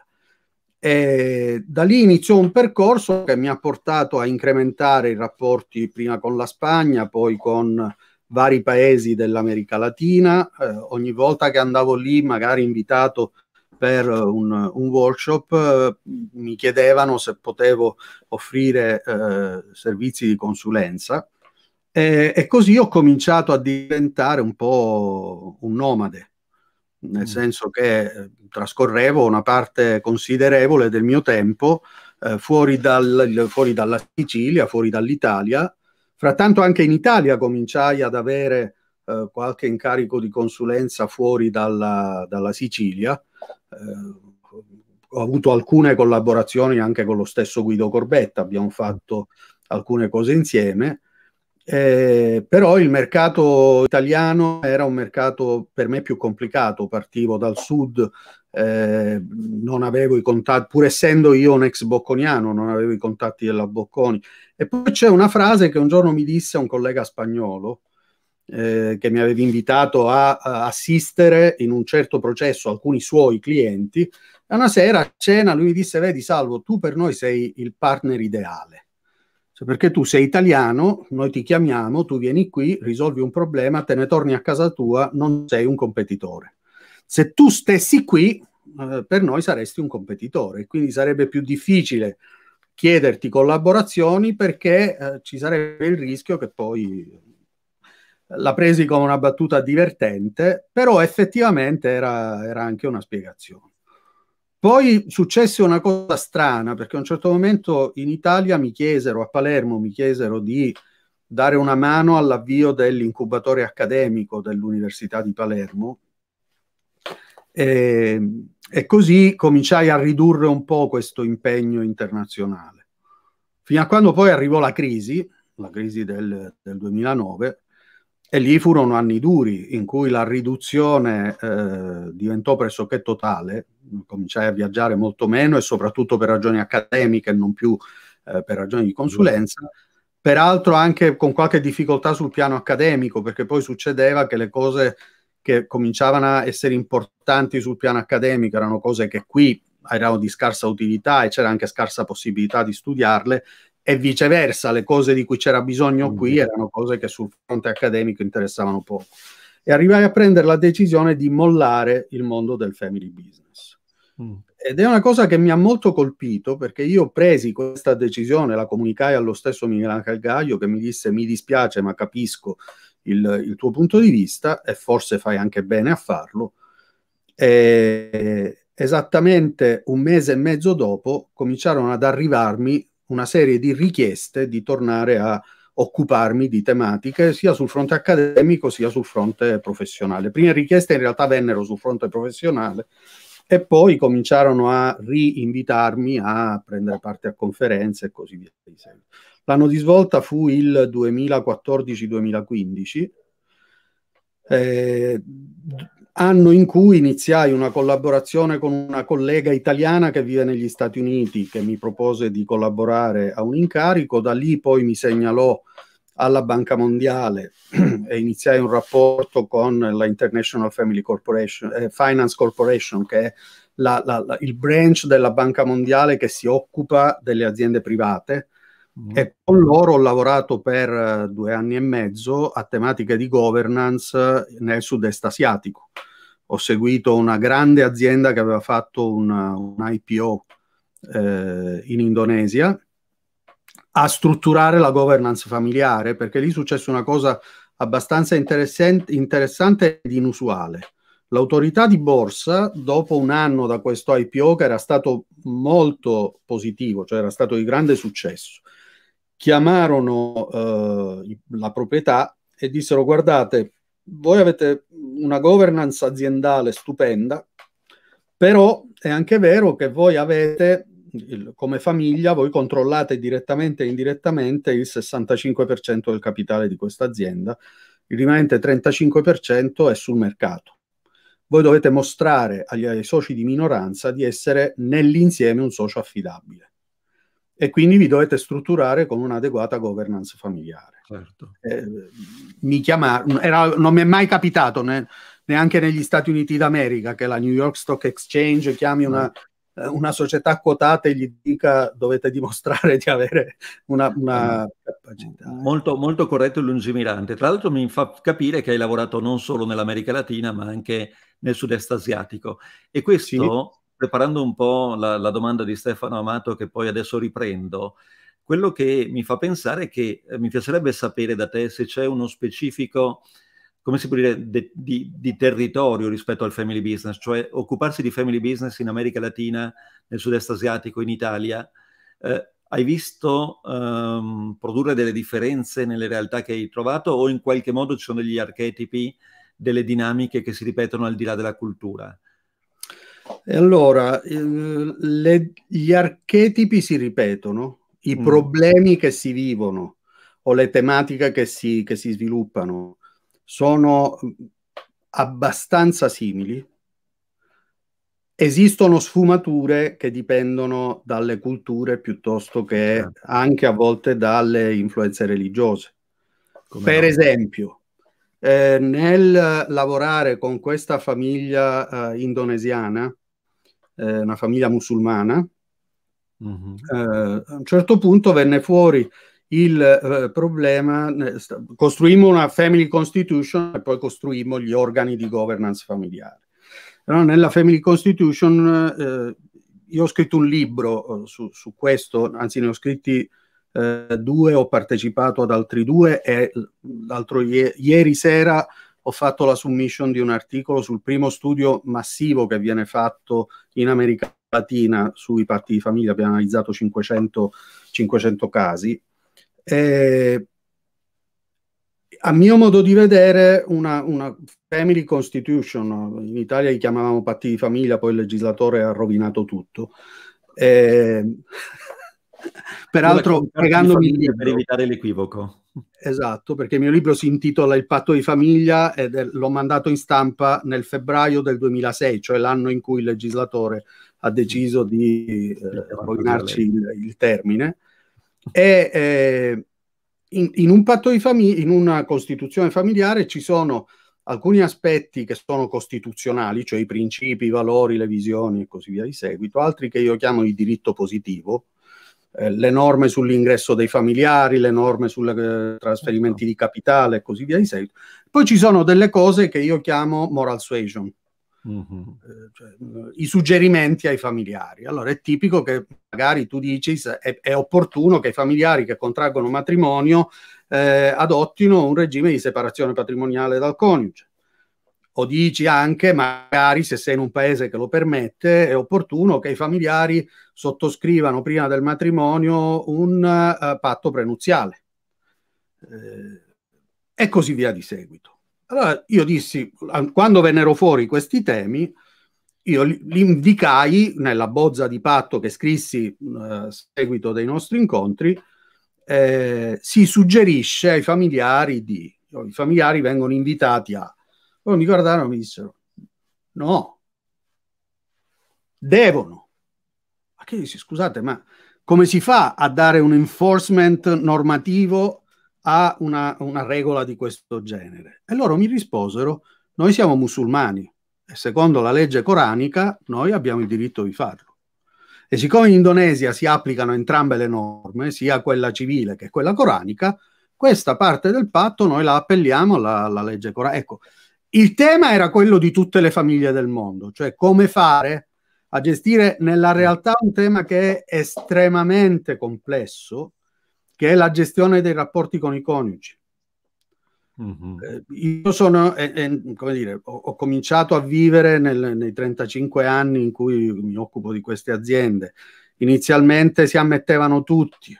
E da lì iniziò un percorso che mi ha portato a incrementare i rapporti prima con la Spagna, poi con vari paesi dell'America Latina. Eh, ogni volta che andavo lì, magari invitato per un, un workshop, eh, mi chiedevano se potevo offrire eh, servizi di consulenza. E, e così ho cominciato a diventare un po' un nomade nel mm. senso che eh, trascorrevo una parte considerevole del mio tempo eh, fuori, dal, fuori, dalla Sicilia, fuori dall'Italia. Frattanto anche in Italia cominciai ad avere eh, qualche incarico di consulenza fuori dalla, dalla Sicilia. Eh, ho avuto alcune collaborazioni anche con lo stesso Guido Corbetta, abbiamo fatto alcune cose insieme eh, però il mercato italiano era un mercato per me più complicato, partivo dal sud, eh, non avevo i contatti, pur essendo io un ex bocconiano, non avevo i contatti della Bocconi. E poi c'è una frase che un giorno mi disse un collega spagnolo, eh, che mi aveva invitato a, a, assistere in un certo processo alcuni suoi clienti. E una sera a cena lui mi disse: Vedi, Salvo, tu per noi sei il partner ideale. Cioè, perché tu sei italiano, noi ti chiamiamo, tu vieni qui, risolvi un problema, te ne torni a casa tua, non sei un competitore. Se tu stessi qui, eh, per noi saresti un competitore, quindi sarebbe più difficile chiederti collaborazioni perché eh, ci sarebbe il rischio che poi la presi come una battuta divertente, però effettivamente era, era anche una spiegazione. Poi successe una cosa strana, perché a un certo momento in Italia mi chiesero, a Palermo mi chiesero di dare una mano all'avvio dell'incubatore accademico dell'Università di Palermo. E, ehm, e, così cominciai a ridurre un po' questo impegno internazionale. Fino a quando poi arrivò la crisi, la crisi del, del 2009, e lì furono anni duri in cui la riduzione eh, diventò pressoché totale, cominciai a viaggiare molto meno e soprattutto per ragioni accademiche, non più eh, per ragioni di consulenza, peraltro anche con qualche difficoltà sul piano accademico, perché poi succedeva che le cose che cominciavano a essere importanti sul piano accademico erano cose che qui erano di scarsa utilità e c'era anche scarsa possibilità di studiarle e viceversa, le cose di cui c'era bisogno mm. qui erano cose che sul fronte accademico interessavano poco. E arrivai a prendere la decisione di mollare il mondo del family business. Mm. Ed è una cosa che mi ha molto colpito perché io presi questa decisione, la comunicai allo stesso Milan Calgaglio che mi disse mi dispiace ma capisco il, il tuo punto di vista e forse fai anche bene a farlo. E, esattamente un mese e mezzo dopo cominciarono ad arrivarmi una serie di richieste di tornare a occuparmi di tematiche sia sul fronte accademico sia sul fronte professionale. Le prime richieste in realtà vennero sul fronte professionale e poi cominciarono a rinvitarmi a prendere parte a conferenze e così via. L'anno di svolta fu il 2014-2015. Eh, anno in cui iniziai una collaborazione con una collega italiana che vive negli Stati Uniti, che mi propose di collaborare a un incarico, da lì poi mi segnalò alla Banca Mondiale e iniziai un rapporto con la International Family Corporation, eh, Finance Corporation, che è la, la, la, il branch della Banca Mondiale che si occupa delle aziende private Mm. E con loro ho lavorato per eh, due anni e mezzo a tematiche di governance nel sud-est asiatico. Ho seguito una grande azienda che aveva fatto una, un IPO eh, in Indonesia a strutturare la governance familiare, perché lì è successa una cosa abbastanza interessante ed inusuale. L'autorità di borsa, dopo un anno da questo IPO che era stato molto positivo, cioè era stato di grande successo, chiamarono eh, la proprietà e dissero guardate, voi avete una governance aziendale stupenda, però è anche vero che voi avete come famiglia, voi controllate direttamente e indirettamente il 65% del capitale di questa azienda, il rimanente 35% è sul mercato. Voi dovete mostrare agli, ai soci di minoranza di essere nell'insieme un socio affidabile e quindi vi dovete strutturare con un'adeguata governance familiare. Certo. Eh, mi chiamarono, era, non mi è mai capitato ne, neanche negli Stati Uniti d'America che la New York Stock Exchange chiami una, no. Certo. Eh, una società quotata e gli dica dovete dimostrare di avere una, una eh, capacità. Molto, molto corretto e lungimirante. Tra l'altro mi fa capire che hai lavorato non solo nell'America Latina ma anche nel sud-est asiatico e questo... Sì preparando un po' la, la domanda di Stefano Amato che poi adesso riprendo, quello che mi fa pensare è che eh, mi piacerebbe sapere da te se c'è uno specifico, come si può dire, de, di, di, territorio rispetto al family business, cioè occuparsi di family business in America Latina, nel sud-est asiatico, in Italia. Eh, hai visto ehm, produrre delle differenze nelle realtà che hai trovato o in qualche modo ci sono degli archetipi, delle dinamiche che si ripetono al di là della cultura? E allora, le, gli archetipi si ripetono, i mm. problemi che si vivono o le tematiche che si, che si sviluppano sono mm, abbastanza simili. Esistono sfumature che dipendono dalle culture piuttosto che certo. anche a volte dalle influenze religiose. Come per no? esempio, eh, nel lavorare con questa famiglia eh, indonesiana, eh, una famiglia musulmana, mm-hmm. eh, a un certo punto venne fuori il eh, problema, costruimmo una family constitution e poi costruimmo gli organi di governance familiare. Però nella family constitution eh, io ho scritto un libro eh, su, su, questo, anzi ne ho scritti eh, due, ho partecipato ad altri due e l'altro ieri sera ho fatto la submission di un articolo sul primo studio massivo che viene fatto in America Latina sui parti di famiglia, abbiamo analizzato 500, 500 casi. E, a mio modo di vedere, una, una, family constitution, in Italia li chiamavamo patti di famiglia, poi il legislatore ha rovinato tutto. E... Peraltro, pregandomi libro, per evitare l'equivoco. Esatto, perché il mio libro si intitola Il patto di famiglia ed è, l'ho mandato in stampa nel febbraio del 2006, cioè l'anno in cui il legislatore ha deciso di eh, rovinarci il, il, termine. E eh, in, in, un patto di famiglia, in una costituzione familiare ci sono alcuni aspetti che sono costituzionali, cioè i principi, i valori, le visioni e così via di seguito, altri che io chiamo di diritto positivo, eh, le norme sull'ingresso dei familiari, le norme sui eh, trasferimenti certo. di capitale e così via di seguito. Poi ci sono delle cose che io chiamo moral suasion, mm-hmm. Eh, cioè, i suggerimenti ai familiari. Allora è tipico che magari tu dici se è, è opportuno che i familiari che contraggono matrimonio eh, adottino un regime di separazione patrimoniale dal coniuge o dici anche, magari se sei in un paese che lo permette, è opportuno che i familiari sottoscrivano prima del matrimonio un uh, patto prenuziale eh, e così via di seguito. Allora io dissi, quando vennero fuori questi temi, io li indicai nella bozza di patto che scrissi eh, a uh, seguito dei nostri incontri, eh, si suggerisce ai familiari di, i familiari vengono invitati a poi oh, mi guardarono e mi dissero, no, devono. Ma che dici, scusate, ma come si fa a dare un enforcement normativo a una, una regola di questo genere? E loro mi risposero, noi siamo musulmani e secondo la legge coranica noi abbiamo il diritto di farlo. E siccome in Indonesia si applicano entrambe le norme, sia quella civile che quella coranica, questa parte del patto noi la appelliamo alla, alla legge coranica. Ecco, il tema era quello di tutte le famiglie del mondo, cioè come fare a gestire nella realtà un tema che è estremamente complesso, che è la gestione dei rapporti con i coniugi. Mm-hmm. Eh, io sono, eh, eh, come dire, ho, ho, cominciato a vivere nel, nei 35 anni in cui mi occupo di queste aziende. Inizialmente si ammettevano tutti,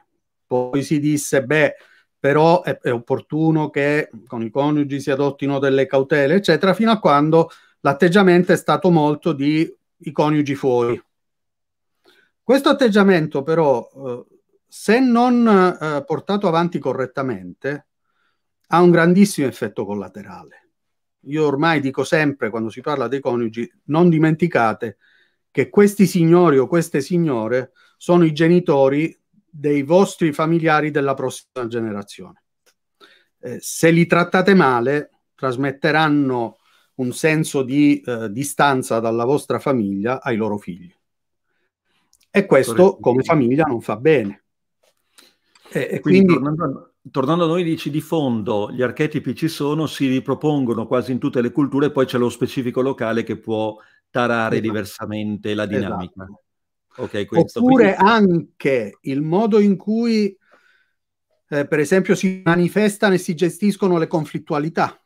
poi si disse, beh, però è, è opportuno che con i coniugi si adottino delle cautele, eccetera, fino a quando l'atteggiamento è stato molto di i coniugi fuori. Questo atteggiamento però, eh, se non eh, portato avanti correttamente, ha un grandissimo effetto collaterale. Io ormai dico sempre quando si parla dei coniugi, non dimenticate che questi signori o queste signore sono i genitori dei vostri familiari della prossima generazione. Eh, se li trattate male, trasmetteranno un senso di eh, distanza dalla vostra famiglia ai loro figli. E questo come famiglia non fa bene. Eh, e, e quindi, quindi tornando, tornando, a noi dici di fondo, gli archetipi ci sono, si ripropongono quasi in tutte le culture, poi c'è lo specifico locale che può tarare esatto. diversamente la esatto. dinamica. Esatto. Okay, questo, Oppure quindi... anche il modo in cui, eh, per esempio, si manifestano e si gestiscono le conflittualità.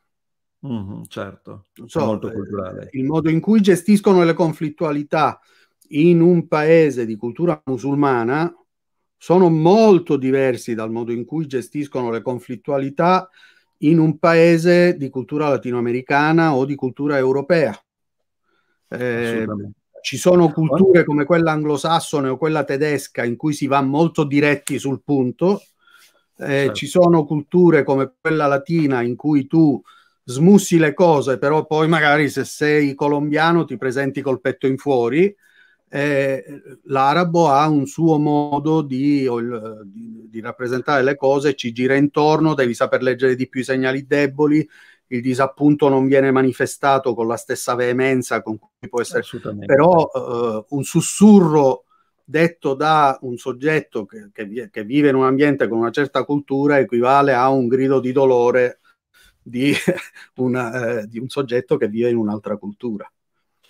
Mm-hmm, certo, so, molto eh, culturale. Eh, il modo in cui gestiscono le conflittualità in un paese di cultura musulmana sono molto diversi dal modo in cui gestiscono le conflittualità in un paese di cultura latinoamericana o di cultura europea. Eh, ci sono certo. culture come quella anglosassone o quella tedesca in cui si va molto diretti sul punto, eh, certo. ci sono culture come quella latina in cui tu smussi le cose, però poi magari se sei colombiano ti presenti col petto in fuori. Eh, l'arabo ha un suo modo di, di, di rappresentare le cose, ci gira intorno, devi saper leggere di più i segnali deboli, il disappunto non viene manifestato con la stessa veemenza con cui può essere, però eh, un sussurro detto da un soggetto che, che, che, vive in un ambiente con una certa cultura equivale a un grido di dolore di, una, eh, di un soggetto che vive in un'altra cultura.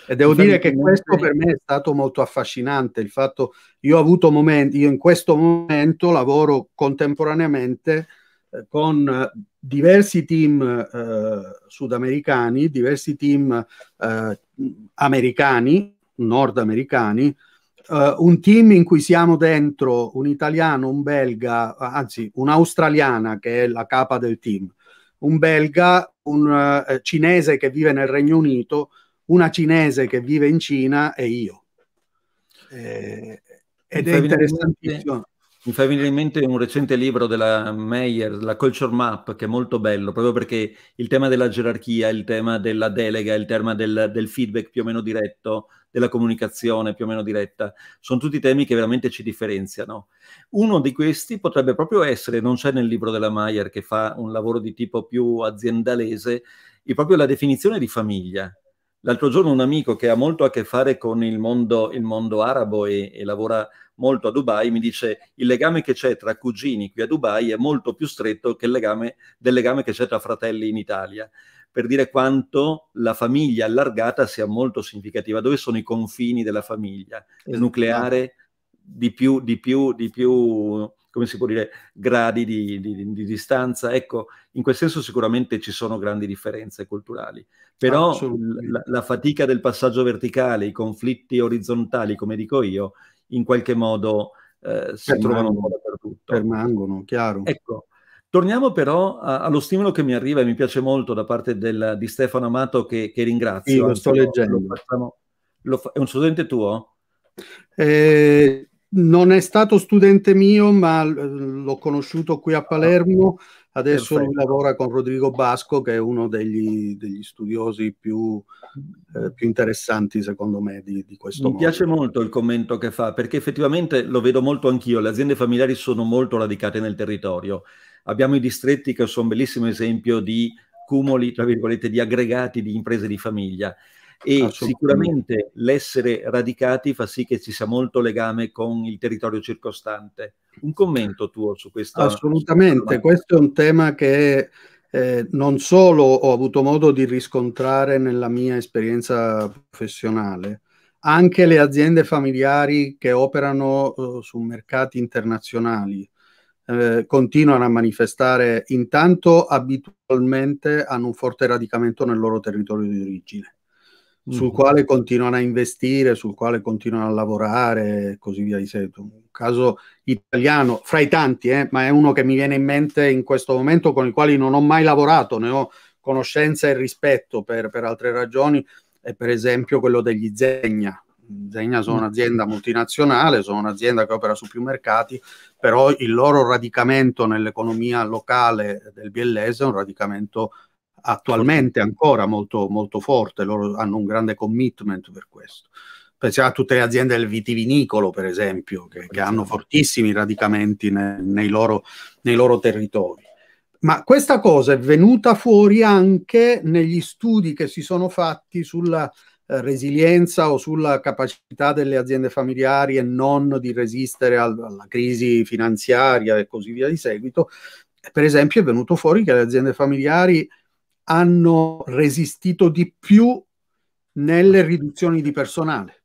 E devo dire che questo per me è stato molto affascinante, il fatto io ho avuto momenti, io in questo momento lavoro contemporaneamente eh, con diversi team eh, sudamericani, diversi team eh, americani, nordamericani, eh, un team in cui siamo dentro un italiano, un belga, anzi un'australiana che è la capa del team, un belga, un uh, cinese che vive nel Regno Unito, una cinese che vive in Cina e io. Eh, ed è interessantissimo mi fa venire in mente un recente libro della Meyer, la Culture Map, che è molto bello, proprio perché il tema della gerarchia, il tema della delega, il tema del, del feedback più o meno diretto, della comunicazione più o meno diretta, sono tutti temi che veramente ci differenziano. Uno di questi potrebbe proprio essere, non c'è nel libro della Meyer che fa un lavoro di tipo più aziendalese, è proprio la definizione di famiglia. L'altro giorno un amico che ha molto a che fare con il mondo, il mondo arabo e, e lavora molto a Dubai, mi dice il legame che c'è tra cugini qui a Dubai è molto più stretto legame, del legame che c'è tra fratelli in Italia, per dire quanto la famiglia allargata sia molto significativa, dove sono i confini della famiglia, esatto. nucleare di più, di più, di più come si può dire, gradi di, di, di, distanza. Ecco, in quel senso sicuramente ci sono grandi differenze culturali, però la, la fatica del passaggio verticale, i conflitti orizzontali, come dico io, in qualche modo eh, si trovano dappertutto. Permangono, chiaro. Ecco. Torniamo però a, allo stimolo che mi arriva e mi piace molto da parte del, di Stefano Amato che, che ringrazio. Io lo sto leggendo. Lo facciamo, lo fa, è un studente tuo? Eh, non è stato studente mio, ma l'ho conosciuto qui a Palermo. Ah Adesso Perfetto. lui lavora con Rodrigo Basco, che è uno degli, degli studiosi più, eh, più, interessanti, secondo me, di, di questo. Mi mondo. piace molto il commento che fa, perché effettivamente lo vedo molto anch'io. Le aziende familiari sono molto radicate nel territorio. Abbiamo i distretti che sono un bellissimo esempio di cumuli, tra virgolette, di aggregati di imprese di famiglia e sicuramente l'essere radicati fa sì che ci sia molto legame con il territorio circostante. Un commento tuo su questo? Assolutamente, questo è un tema che eh, non solo ho avuto modo di riscontrare nella mia esperienza professionale, anche le aziende familiari che operano eh, su mercati internazionali eh, continuano a manifestare intanto abitualmente hanno un forte radicamento nel loro territorio di origine sul mm. quale continuano a investire, sul quale continuano a lavorare e così via di seguito. Un caso italiano, fra i tanti, eh, ma è uno che mi viene in mente in questo momento con il quale non ho mai lavorato, ne ho conoscenza e rispetto per, per altre ragioni, è per esempio quello degli Zegna. Zegna sono mm. un'azienda multinazionale, sono un'azienda che opera su più mercati, però il loro radicamento nell'economia locale del biellese è un radicamento attualmente ancora molto, molto forte, loro hanno un grande commitment per questo. Pensiamo a tutte le aziende del vitivinicolo, per esempio, che, che hanno fortissimi radicamenti ne, nei, loro, nei loro territori. Ma questa cosa è venuta fuori anche negli studi che si sono fatti sulla eh, resilienza o sulla capacità delle aziende familiari e non di resistere al, alla crisi finanziaria e così via di seguito. Per esempio è venuto fuori che le aziende familiari hanno resistito di più nelle riduzioni di personale.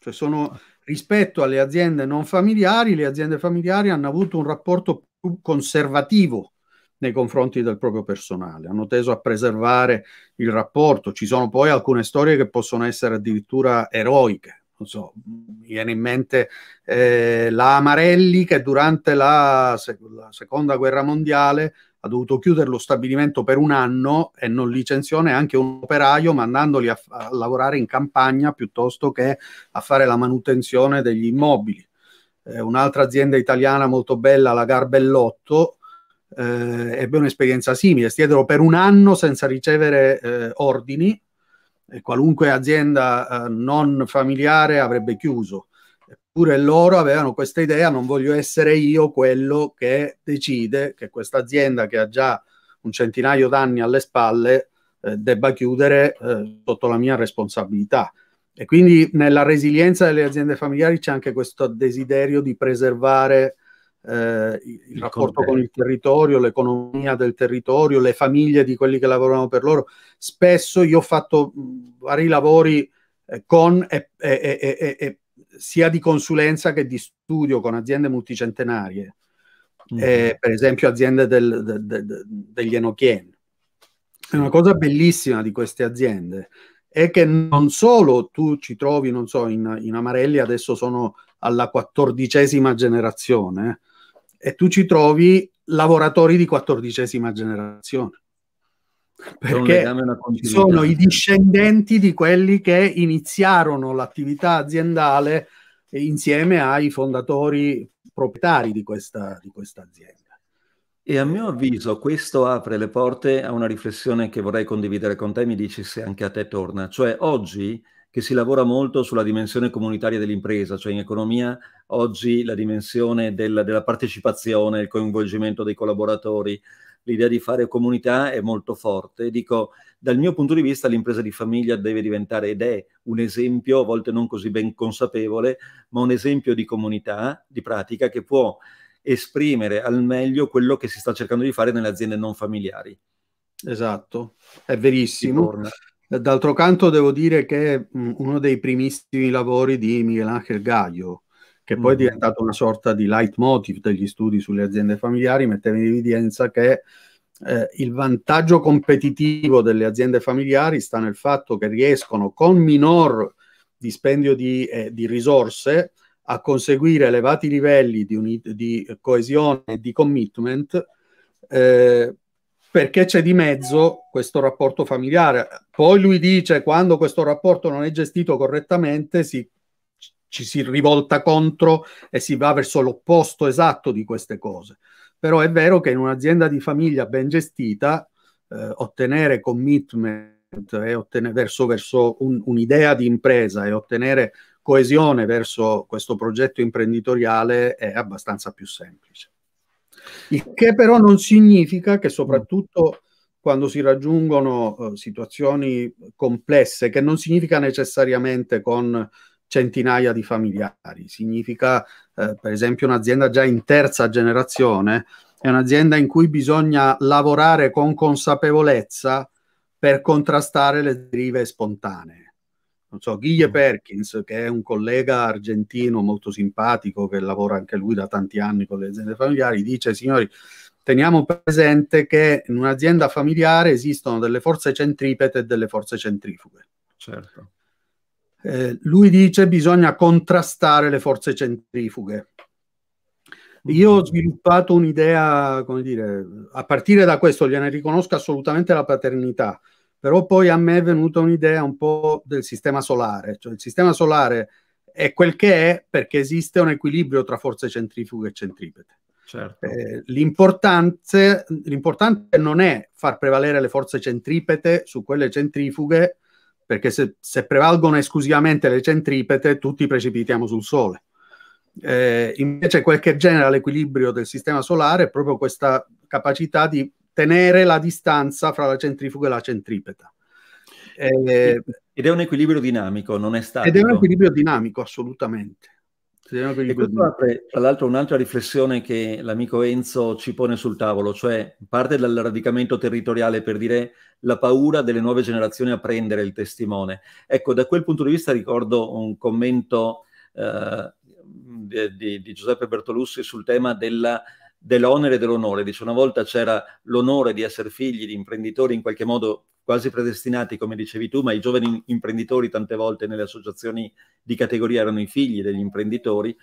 Cioè sono rispetto alle aziende non familiari, le aziende familiari hanno avuto un rapporto più conservativo nei confronti del proprio personale, hanno teso a preservare il rapporto. Ci sono poi alcune storie che possono essere addirittura eroiche. Non so, mi viene in mente eh, la Amarelli che durante la, la seconda guerra mondiale ha dovuto chiudere lo stabilimento per un anno e non licenzione anche un operaio mandandoli a, a lavorare in campagna piuttosto che a fare la manutenzione degli immobili. Eh, un'altra azienda italiana molto bella, la Garbellotto, eh, ebbe un'esperienza simile, stiedero per un anno senza ricevere eh, ordini e qualunque azienda eh, non familiare avrebbe chiuso. Pure loro avevano questa idea, non voglio essere io quello che decide che questa azienda che ha già un centinaio d'anni alle spalle eh, debba chiudere eh, sotto la mia responsabilità. E quindi nella resilienza delle aziende familiari c'è anche questo desiderio di preservare eh, il, rapporto con il territorio, l'economia del territorio, le famiglie di quelli che lavorano per loro. Spesso io ho fatto vari lavori eh, con e, e, e, sia di consulenza che di studio con aziende multicentenarie, mm. eh, per esempio aziende del, de, de, de, degli Enochien. E una cosa bellissima di queste aziende è che non solo tu ci trovi, non so, in, in Amarelli adesso sono alla quattordicesima generazione, eh, e tu ci trovi lavoratori di quattordicesima generazione perché sono i discendenti di quelli che iniziarono l'attività aziendale insieme ai fondatori proprietari di questa, di questa azienda. E a mio avviso questo apre le porte a una riflessione che vorrei condividere con te, mi dici se anche a te torna, cioè oggi che si lavora molto sulla dimensione comunitaria dell'impresa, cioè in economia oggi la dimensione del, della partecipazione, il coinvolgimento dei collaboratori, l'idea di fare comunità è molto forte. Dico, dal mio punto di vista l'impresa di famiglia deve diventare ed è un esempio, a volte non così ben consapevole, ma un esempio di comunità, di pratica che può esprimere al meglio quello che si sta cercando di fare nelle aziende non familiari. Esatto, è verissimo. D'altro canto devo dire che uno dei primissimi lavori di Michelangelo Gaglio, che poi è mm-hmm. diventato una sorta di leitmotiv degli studi sulle aziende familiari, metteva in evidenza che eh, il vantaggio competitivo delle aziende familiari sta nel fatto che riescono con minor dispendio di, eh, di risorse a conseguire elevati livelli di, uni- di coesione e di commitment eh, perché c'è di mezzo questo rapporto familiare. Poi lui dice quando questo rapporto non è gestito correttamente si ci si rivolta contro e si va verso l'opposto esatto di queste cose. Però è vero che in un'azienda di famiglia ben gestita, eh, ottenere commitment e ottenere verso, verso un, un'idea di impresa e ottenere coesione verso questo progetto imprenditoriale è abbastanza più semplice. Il che però non significa che soprattutto quando si raggiungono eh, situazioni complesse, che non significa necessariamente con centinaia di familiari, significa eh, per esempio un'azienda già in terza generazione, è un'azienda in cui bisogna lavorare con consapevolezza per contrastare le derive spontanee. Non so, Ghiglie mm. Perkins, che è un collega argentino molto simpatico, che lavora anche lui da tanti anni con le aziende familiari, dice, signori, teniamo presente che in un'azienda familiare esistono delle forze centripete e delle forze centrifughe. Certo. Eh, lui dice che bisogna contrastare le forze centrifughe. Mm. Io ho sviluppato un'idea, come dire, a partire da questo gliene riconosco assolutamente la paternità, però poi a me è venuta un'idea un po' del sistema solare, cioè il sistema solare è quel che è perché esiste un equilibrio tra forze centrifughe e centripete. Certo. Eh, l'importante non è far prevalere le forze centripete su quelle centrifughe, perché se, se prevalgono esclusivamente le centripete tutti precipitiamo sul Sole. Eh, invece quel che genera l'equilibrio del sistema solare è proprio questa capacità di tenere la distanza fra la centrifuga e la centripeta. Eh, ed è eh, un equilibrio dinamico, non è stato. Ed è un equilibrio dinamico, assolutamente. E questo apre, tra l'altro, un'altra riflessione che l'amico Enzo ci pone sul tavolo, cioè parte dal radicamento territoriale per dire la paura delle nuove generazioni a prendere il testimone. Ecco, da quel punto di vista ricordo un commento eh, di, di, Giuseppe Bertolussi sul tema della, dell'onere e dell'onore. Dice una volta c'era l'onore di essere figli di imprenditori in qualche modo quasi predestinati, come dicevi tu, ma i giovani imprenditori tante volte nelle associazioni di categoria erano i figli degli imprenditori,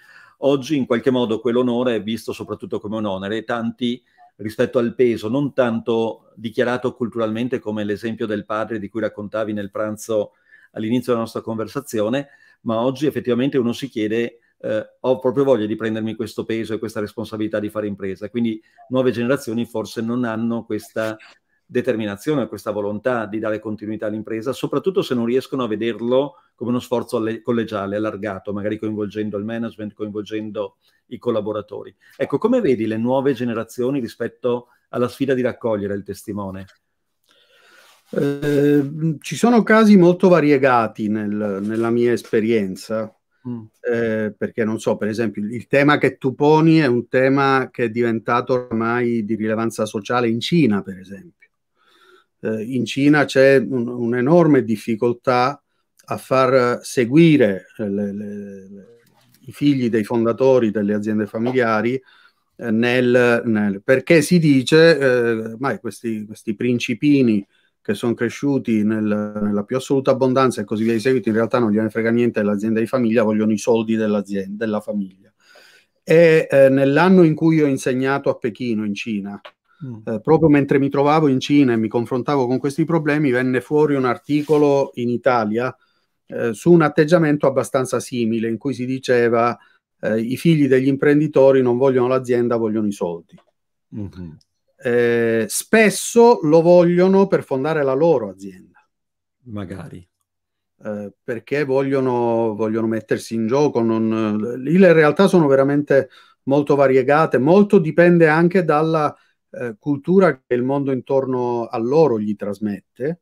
oggi in qualche modo quell'onore è visto soprattutto come un onere e tanti rispetto al peso, non tanto dichiarato culturalmente come l'esempio del padre di cui raccontavi nel pranzo all'inizio della nostra conversazione, ma oggi effettivamente uno si chiede eh, ho proprio voglia di prendermi questo peso e questa responsabilità di fare impresa. Quindi nuove generazioni forse non hanno questa determinazione, a questa volontà di dare continuità all'impresa, soprattutto se non riescono a vederlo come uno sforzo alle- collegiale, allargato, magari coinvolgendo il management, coinvolgendo i collaboratori. Ecco, come vedi le nuove generazioni rispetto alla sfida di raccogliere il testimone? Eh, ci sono casi molto variegati nel, nella mia esperienza, mm. eh, perché non so, per esempio, il tema che tu poni è un tema che è diventato ormai di rilevanza sociale in Cina, per esempio eh, in Cina c'è un, un'enorme difficoltà a far seguire eh, le, le, i figli dei fondatori delle aziende familiari eh, nel, nel, perché si dice, eh, questi, questi principini che sono cresciuti nel, nella più assoluta abbondanza e così via di seguito, in realtà non gliene frega niente l'azienda di famiglia, vogliono i soldi della famiglia. E eh, nell'anno in cui ho insegnato a Pechino, in Cina, Mm. Eh, proprio mentre mi trovavo in Cina e mi confrontavo con questi problemi, venne fuori un articolo in Italia eh, su un atteggiamento abbastanza simile, in cui si diceva eh, i figli degli imprenditori non vogliono l'azienda, vogliono i soldi. Mm-hmm. Eh, spesso lo vogliono per fondare la loro azienda. Magari. Eh, perché vogliono, vogliono, mettersi in gioco. Non, lì le realtà sono veramente molto variegate, molto dipende anche dalla eh, cultura che il mondo intorno a loro gli trasmette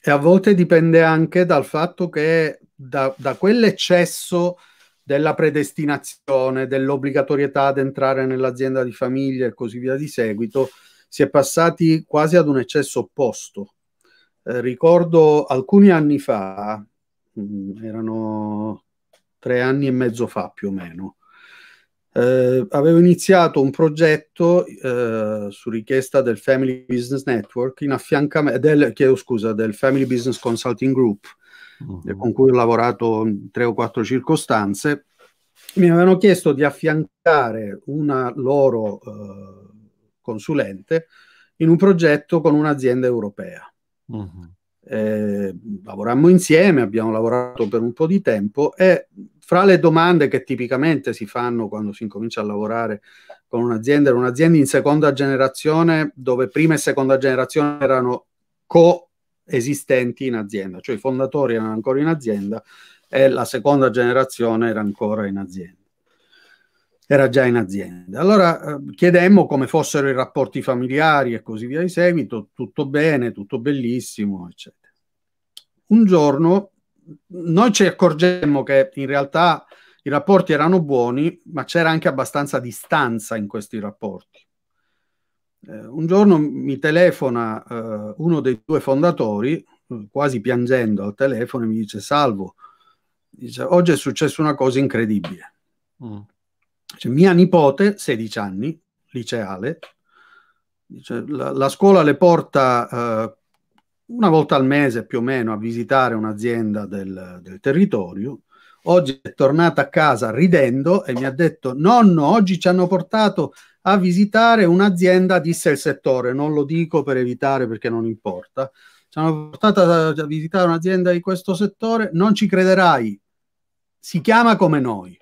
e a volte dipende anche dal fatto che da, da quell'eccesso della predestinazione, dell'obbligatorietà ad entrare nell'azienda di famiglia e così via di seguito, si è passati quasi ad un eccesso opposto. Eh, ricordo alcuni anni fa, mh, mm, erano tre anni e mezzo fa più o meno, eh, avevo iniziato un progetto eh, su richiesta del Family Business Network in affiancamento del, chiedo scusa, del Family Business Consulting Group uh-huh. con cui ho lavorato in tre o quattro circostanze. Mi avevano chiesto di affiancare una loro eh, consulente in un progetto con un'azienda europea. Uh-huh eh, lavorammo insieme, abbiamo lavorato per un po' di tempo e fra le domande che tipicamente si fanno quando si incomincia a lavorare con un'azienda, era un'azienda in seconda generazione dove prima e seconda generazione erano coesistenti in azienda, cioè i fondatori erano ancora in azienda e la seconda generazione era ancora in azienda era già in azienda. Allora eh, chiedemmo come fossero i rapporti familiari e così via di seguito, tutto bene, tutto bellissimo, eccetera. Un giorno noi ci accorgemmo che in realtà i rapporti erano buoni, ma c'era anche abbastanza distanza in questi rapporti. Eh, un giorno mi telefona eh, uno dei due fondatori, quasi piangendo al telefono, e mi dice, Salvo, dice, oggi è successa una cosa incredibile. Mm cioè, mia nipote, 16 anni, liceale, dice, la, la, scuola le porta eh, una volta al mese più o meno a visitare un'azienda del, del territorio. Oggi è tornata a casa ridendo e mi ha detto: Nonno, oggi ci hanno portato a visitare un'azienda disse il settore. Non lo dico per evitare perché non importa. Ci hanno portato a visitare un'azienda di questo settore. Non ci crederai. Si chiama come noi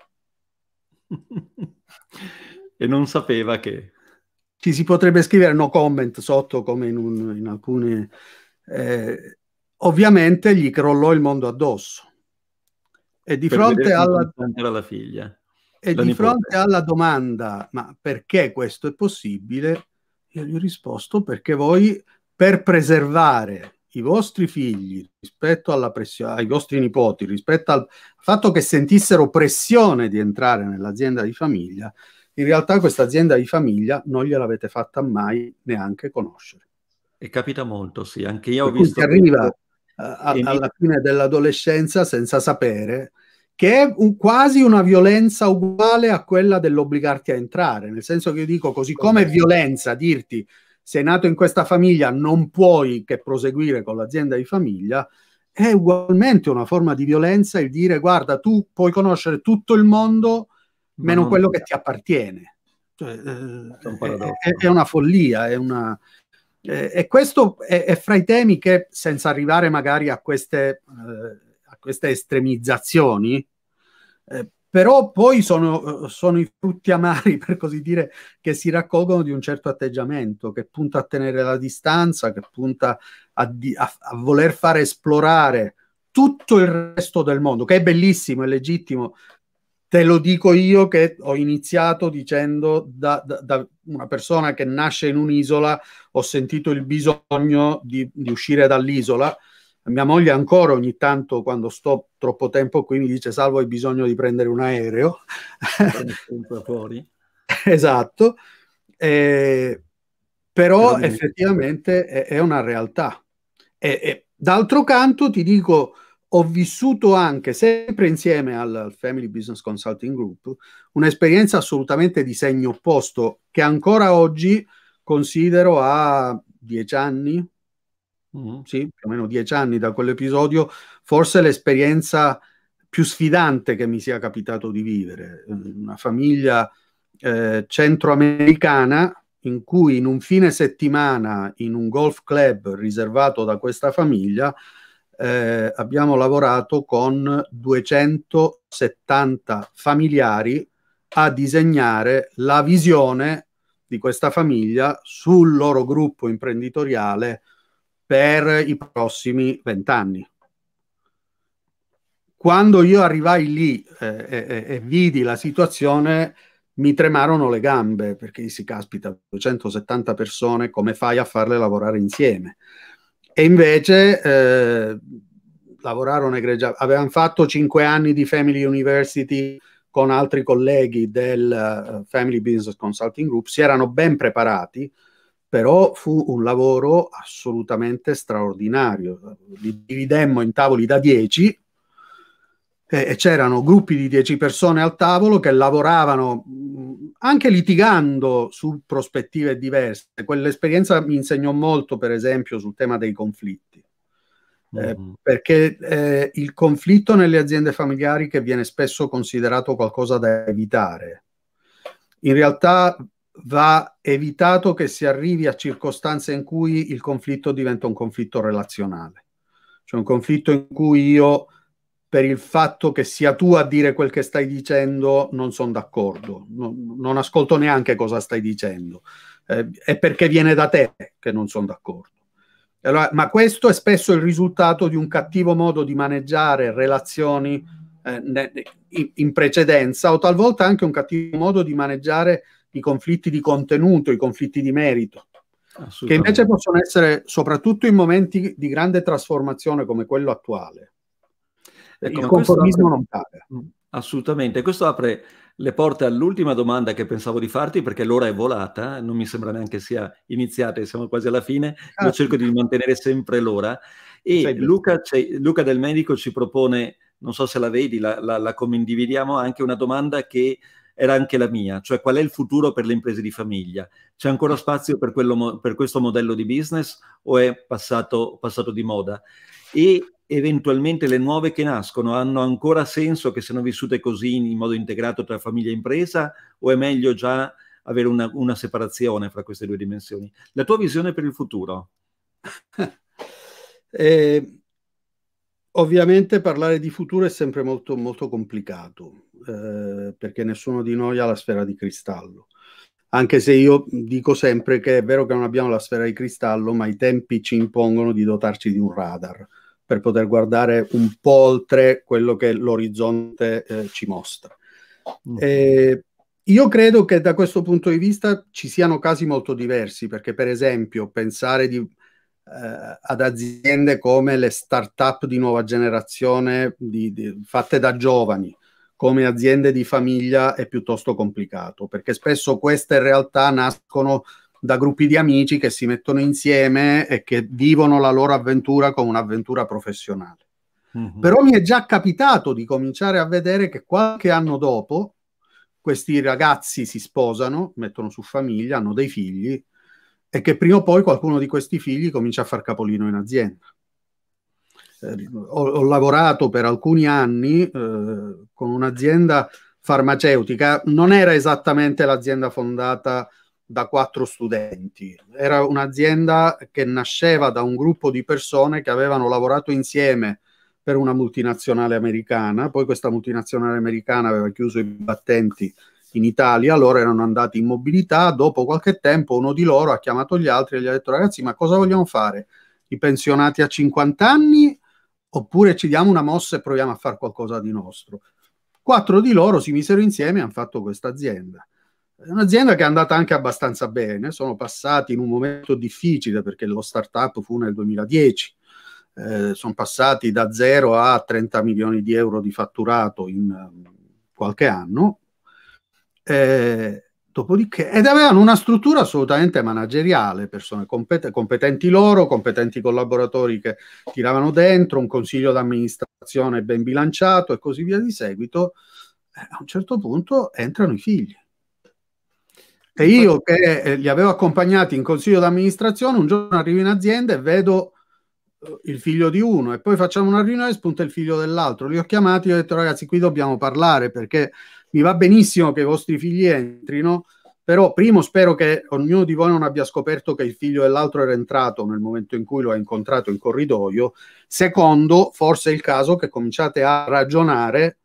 e non sapeva che... Ci si potrebbe scrivere no comment sotto come in, un, in alcune... Eh, ovviamente gli crollò il mondo addosso. E di per fronte alla... Era la figlia. E la di nipote. fronte alla domanda, ma perché questo è possibile? Io gli ho risposto perché voi per preservare i vostri figli rispetto alla pressione, ai vostri nipoti, rispetto al fatto che sentissero pressione di entrare nell'azienda di famiglia, in realtà questa azienda di famiglia non gliel'avete fatta mai neanche conoscere. E capita molto, sì, anche io ho visto... Si arriva uh, a, alla fine dell'adolescenza senza sapere che è un, quasi una violenza uguale a quella dell'obbligarti a entrare, nel senso che io dico così come è violenza dirti sei nato in questa famiglia, non puoi che proseguire con l'azienda di famiglia, è ugualmente una forma di violenza il dire guarda, tu puoi conoscere tutto il mondo meno no, quello che ti appartiene. Cioè, eh, è, è, una follia, è una... Eh, e questo è, è, fra i temi che, senza arrivare magari a queste, eh, a queste estremizzazioni, eh, però poi sono, eh, sono, i frutti amari, per così dire, che si raccolgono di un certo atteggiamento che punta a tenere la distanza, che punta a, di, a, a voler fare esplorare tutto il resto del mondo, che è bellissimo, è legittimo. Te lo dico io che ho iniziato dicendo da, da, da una persona che nasce in un'isola, ho sentito il bisogno di, di uscire dall'isola mia moglie ancora ogni tanto, quando sto troppo tempo qui, mi dice Salvo hai bisogno di prendere un aereo. fuori. esatto. Eh, però Veramente. effettivamente è, è, una realtà. E, e, d'altro canto ti dico, ho vissuto anche, sempre insieme al Family Business Consulting Group, un'esperienza assolutamente di segno opposto che ancora oggi considero a dieci anni, sì, più o meno dieci anni da quell'episodio, forse l'esperienza più sfidante che mi sia capitato di vivere. Ehm, una famiglia eh, centroamericana in cui in un fine settimana in un golf club riservato da questa famiglia eh, abbiamo lavorato con 270 familiari a disegnare la visione di questa famiglia sul loro gruppo imprenditoriale per i prossimi vent'anni. Quando io arrivai lì eh, e, e, vidi la situazione, mi tremarono le gambe perché si caspita 270 persone, come fai a farle lavorare insieme? E invece eh, lavorarono egregiamente, avevano fatto cinque anni di Family University con altri colleghi del eh, Family Business Consulting Group, si erano ben preparati, però fu un lavoro assolutamente straordinario. Li dividemmo in tavoli da 10 e c'erano gruppi di 10 persone al tavolo che lavoravano anche litigando su prospettive diverse. Quell'esperienza mi insegnò molto, per esempio, sul tema dei conflitti. Eh, mm-hmm. perché eh, il conflitto nelle aziende familiari che viene spesso considerato qualcosa da evitare, in realtà va evitato che si arrivi a circostanze in cui il conflitto diventa un conflitto relazionale, cioè un conflitto in cui io per il fatto che sia tu a dire quel che stai dicendo non sono d'accordo, non, non, ascolto neanche cosa stai dicendo, eh, è perché viene da te che non sono d'accordo. Allora, ma questo è spesso il risultato di un cattivo modo di maneggiare relazioni eh, in, in precedenza o talvolta anche un cattivo modo di maneggiare i conflitti di contenuto, i conflitti di merito, che invece possono essere soprattutto in momenti di grande trasformazione come quello attuale. Ecco, il conformismo apre, non cade. Mm, assolutamente, questo apre le porte all'ultima domanda che pensavo di farti perché l'ora è volata, non mi sembra neanche sia iniziata, siamo quasi alla fine, ah, io cerco di mantenere sempre l'ora e Luca, Luca, del Medico ci propone, non so se la vedi, la, la, la condividiamo anche una domanda che era anche la mia, cioè qual è il futuro per le imprese di famiglia? C'è ancora spazio per, quello, per questo modello di business o è passato, passato di moda? E eventualmente le nuove che nascono hanno ancora senso che siano vissute così in modo integrato tra famiglia e impresa o è meglio già avere una, una separazione fra queste due dimensioni? La tua visione per il futuro? eh, ovviamente parlare di futuro è sempre molto, molto complicato eh, perché nessuno di noi ha la sfera di cristallo. Anche se io dico sempre che è vero che non abbiamo la sfera di cristallo, ma i tempi ci impongono di dotarci di un radar per poter guardare un po' oltre quello che l'orizzonte eh, ci mostra. Mm. E io credo che da questo punto di vista ci siano casi molto diversi, perché per esempio pensare di, eh, ad aziende come le start-up di nuova generazione di, di, fatte da giovani, come aziende di famiglia è piuttosto complicato, perché spesso queste realtà nascono da gruppi di amici che si mettono insieme e che vivono la loro avventura come un'avventura professionale. Mm-hmm. Però mi è già capitato di cominciare a vedere che qualche anno dopo questi ragazzi si sposano, mettono su famiglia, hanno dei figli e che prima o poi qualcuno di questi figli comincia a far capolino in azienda ho, ho, lavorato per alcuni anni eh, con un'azienda farmaceutica, non era esattamente l'azienda fondata da quattro studenti, era un'azienda che nasceva da un gruppo di persone che avevano lavorato insieme per una multinazionale americana, poi questa multinazionale americana aveva chiuso i battenti in Italia, loro erano andati in mobilità, dopo qualche tempo uno di loro ha chiamato gli altri e gli ha detto ragazzi ma cosa vogliamo fare? I pensionati a 50 anni oppure ci diamo una mossa e proviamo a fare qualcosa di nostro. Quattro di loro si misero insieme e hanno fatto questa azienda. un'azienda che è andata anche abbastanza bene, sono passati in un momento difficile perché lo startup fu nel 2010, eh, sono passati da 0 a 30 milioni di euro di fatturato in um, qualche anno. Eh, Dopodiché, ed avevano una struttura assolutamente manageriale, persone compet- competenti loro, competenti collaboratori che tiravano dentro, un consiglio d'amministrazione ben bilanciato e così via di seguito. Eh, a un certo punto entrano i figli. E io che eh, li avevo accompagnati in consiglio d'amministrazione, un giorno arrivo in azienda e vedo eh, il figlio di uno e poi facciamo una riunione e spunta il figlio dell'altro. Li ho chiamati e ho detto ragazzi qui dobbiamo parlare perché mi va benissimo che i vostri figli entrino, però primo spero che ognuno di voi non abbia scoperto che il figlio dell'altro era entrato nel momento in cui lo ha incontrato in corridoio. Secondo, forse è il caso che cominciate a ragionare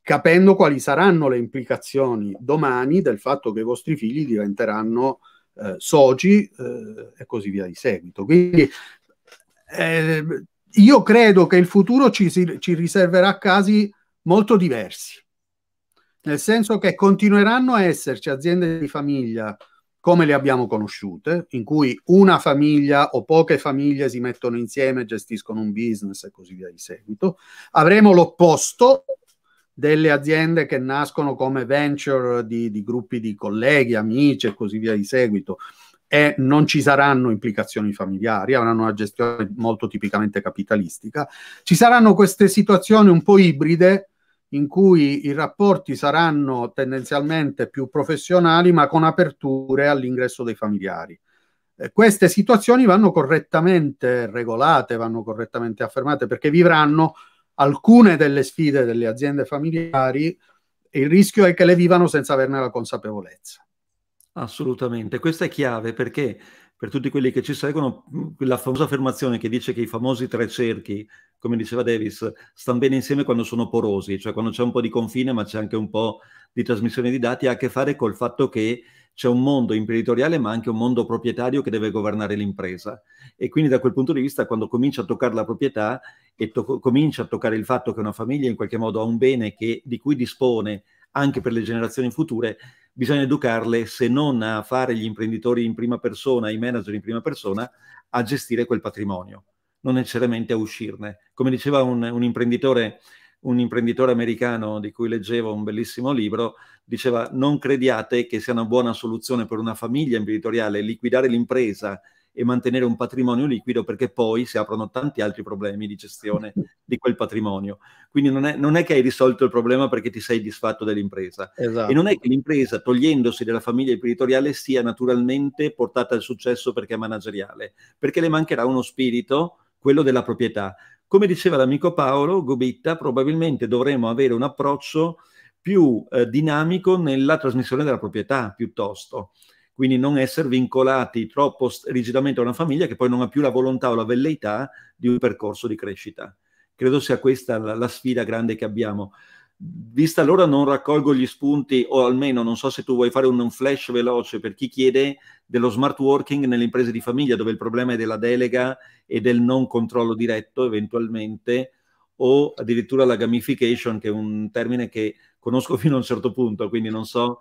capendo quali saranno le implicazioni domani del fatto che i vostri figli diventeranno eh, soci eh, e così via di seguito. Quindi eh, io credo che il futuro ci, ci riserverà casi molto diversi nel senso che continueranno a esserci aziende di famiglia come le abbiamo conosciute, in cui una famiglia o poche famiglie si mettono insieme, gestiscono un business e così via di seguito. Avremo l'opposto delle aziende che nascono come venture di, di gruppi di colleghi, amici e così via di seguito e non ci saranno implicazioni familiari, avranno una gestione molto tipicamente capitalistica. Ci saranno queste situazioni un po' ibride in cui i rapporti saranno tendenzialmente più professionali ma con aperture all'ingresso dei familiari. Eh, queste situazioni vanno correttamente regolate, vanno correttamente affermate perché vivranno alcune delle sfide delle aziende familiari e il rischio è che le vivano senza averne la consapevolezza. Assolutamente, questa è chiave perché per tutti quelli che ci seguono, la famosa affermazione che dice che i famosi tre cerchi come diceva Davis, stanno bene insieme quando sono porosi, cioè quando c'è un po' di confine ma c'è anche un po' di trasmissione di dati, ha a che fare col fatto che c'è un mondo imprenditoriale ma anche un mondo proprietario che deve governare l'impresa. E quindi da quel punto di vista, quando comincia a toccare la proprietà e to- comincia a toccare il fatto che una famiglia in qualche modo ha un bene che, di cui dispone anche per le generazioni future, bisogna educarle, se non a fare gli imprenditori in prima persona, i manager in prima persona, a gestire quel patrimonio non necessariamente a uscirne. Come diceva un, un, imprenditore, un imprenditore americano di cui leggevo un bellissimo libro, diceva non crediate che sia una buona soluzione per una famiglia imprenditoriale liquidare l'impresa e mantenere un patrimonio liquido perché poi si aprono tanti altri problemi di gestione di quel patrimonio. Quindi non è, non è che hai risolto il problema perché ti sei disfatto dell'impresa. Esatto. E non è esatto. che l'impresa, togliendosi dalla famiglia imprenditoriale, sia naturalmente portata al successo perché è manageriale, perché le mancherà uno spirito quello della proprietà. Come diceva l'amico Paolo Gobitta, probabilmente dovremmo avere un approccio più eh, dinamico nella trasmissione della proprietà piuttosto. Quindi non essere vincolati troppo rigidamente a una famiglia che poi non ha più la volontà o la velleità di un percorso di crescita. Credo sia questa la, la sfida grande che abbiamo vista l'ora non raccolgo gli spunti, o almeno non so se tu vuoi fare un flash veloce per chi chiede dello smart working nelle imprese di famiglia, dove il problema è della delega e del non controllo diretto eventualmente, o addirittura la gamification, che è un termine che conosco fino a un certo punto, quindi non so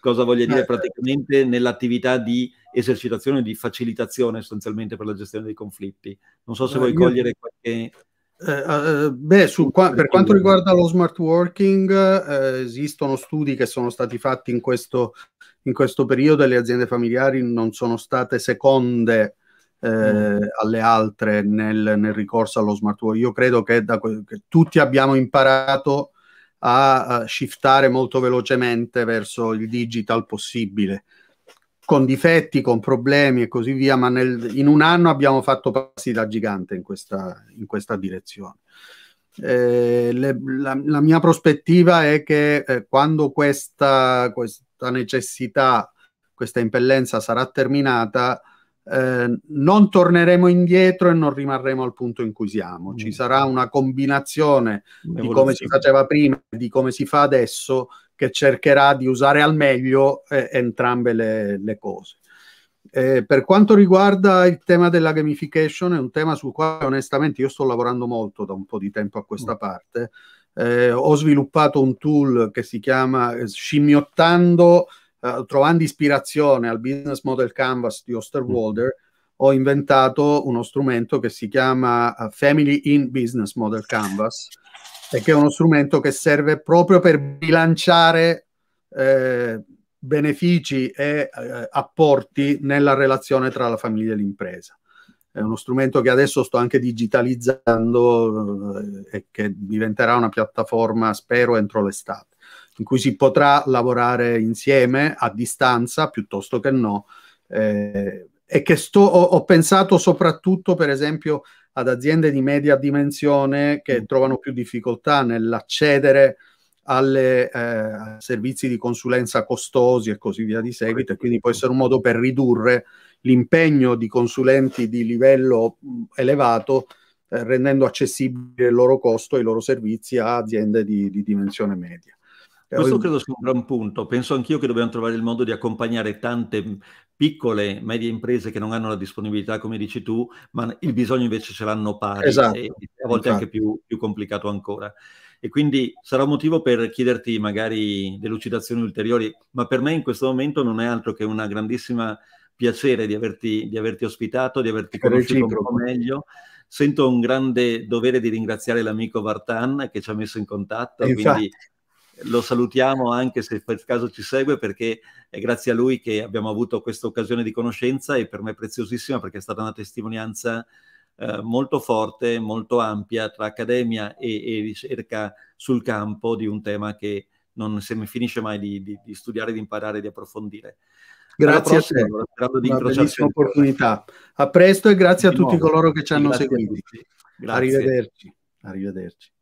cosa voglia dire certo. praticamente nell'attività di esercitazione, di facilitazione sostanzialmente per la gestione dei conflitti. Non so se vuoi io... cogliere qualche eh, eh, beh, su, qua, per quanto riguarda lo smart working, eh, esistono studi che sono stati fatti in questo, in questo, periodo e le aziende familiari non sono state seconde eh, mm. alle altre nel, nel, ricorso allo smart working. Io credo che, da, che tutti abbiamo imparato a, a shiftare molto velocemente verso il digital possibile con difetti, con problemi e così via, ma nel, in un anno abbiamo fatto passi da gigante in questa, in questa direzione. Eh, le, la, la, mia prospettiva è che eh, quando questa, questa, necessità, questa impellenza sarà terminata, eh, non torneremo indietro e non rimarremo al punto in cui siamo. Ci mm. sarà una combinazione di come si faceva prima e di come si fa adesso che cercherà di usare al meglio eh, entrambe le, le cose. Eh, per quanto riguarda il tema della gamification, è un tema sul quale onestamente io sto lavorando molto da un po' di tempo a questa mm. parte. Eh, ho sviluppato un tool che si chiama eh, Scimmiottando, eh, trovando ispirazione al business model canvas di Osterwalder. Mm. Ho inventato uno strumento che si chiama eh, Family in Business Model Canvas e che è uno strumento che serve proprio per bilanciare eh, benefici e eh, apporti nella relazione tra la famiglia e l'impresa. È uno strumento che adesso sto anche digitalizzando eh, e che diventerà una piattaforma, spero, entro l'estate, in cui si potrà lavorare insieme a distanza piuttosto che no. Eh, e che sto, ho, ho pensato soprattutto, per esempio, ad aziende di media dimensione che mm. trovano più difficoltà nell'accedere alle eh, servizi di consulenza costosi e così via di seguito e quindi può essere un modo per ridurre l'impegno di consulenti di livello mm, elevato eh, rendendo accessibile il loro costo e i loro servizi a aziende di, di dimensione media. Eh, questo credo sia un gran punto. Penso anch'io che dobbiamo trovare il modo di accompagnare tante piccole, medie imprese che non hanno la disponibilità, come dici tu, ma il bisogno invece ce l'hanno pari, esatto. e a volte Infatti. anche più, più complicato ancora. E quindi sarà un motivo per chiederti magari delucidazioni ulteriori, ma per me in questo momento non è altro che una grandissima piacere di averti, di averti ospitato, di averti conosciuto un po' meglio sento un grande dovere di ringraziare l'amico Vartan che ci ha messo in contatto, Infatti. quindi lo salutiamo anche se per caso ci segue perché è grazie a lui che abbiamo avuto questa occasione di conoscenza e per me è preziosissima perché è stata una testimonianza eh, molto forte, molto ampia tra accademia e, e, ricerca sul campo di un tema che non se mi finisce mai di, di, di studiare, di imparare, di approfondire. Grazie prossima, a te, sperando di una bellissima opportunità. A presto e grazie di a tutti nuovo. coloro che ci hanno grazie seguito. Arrivederci. Arrivederci.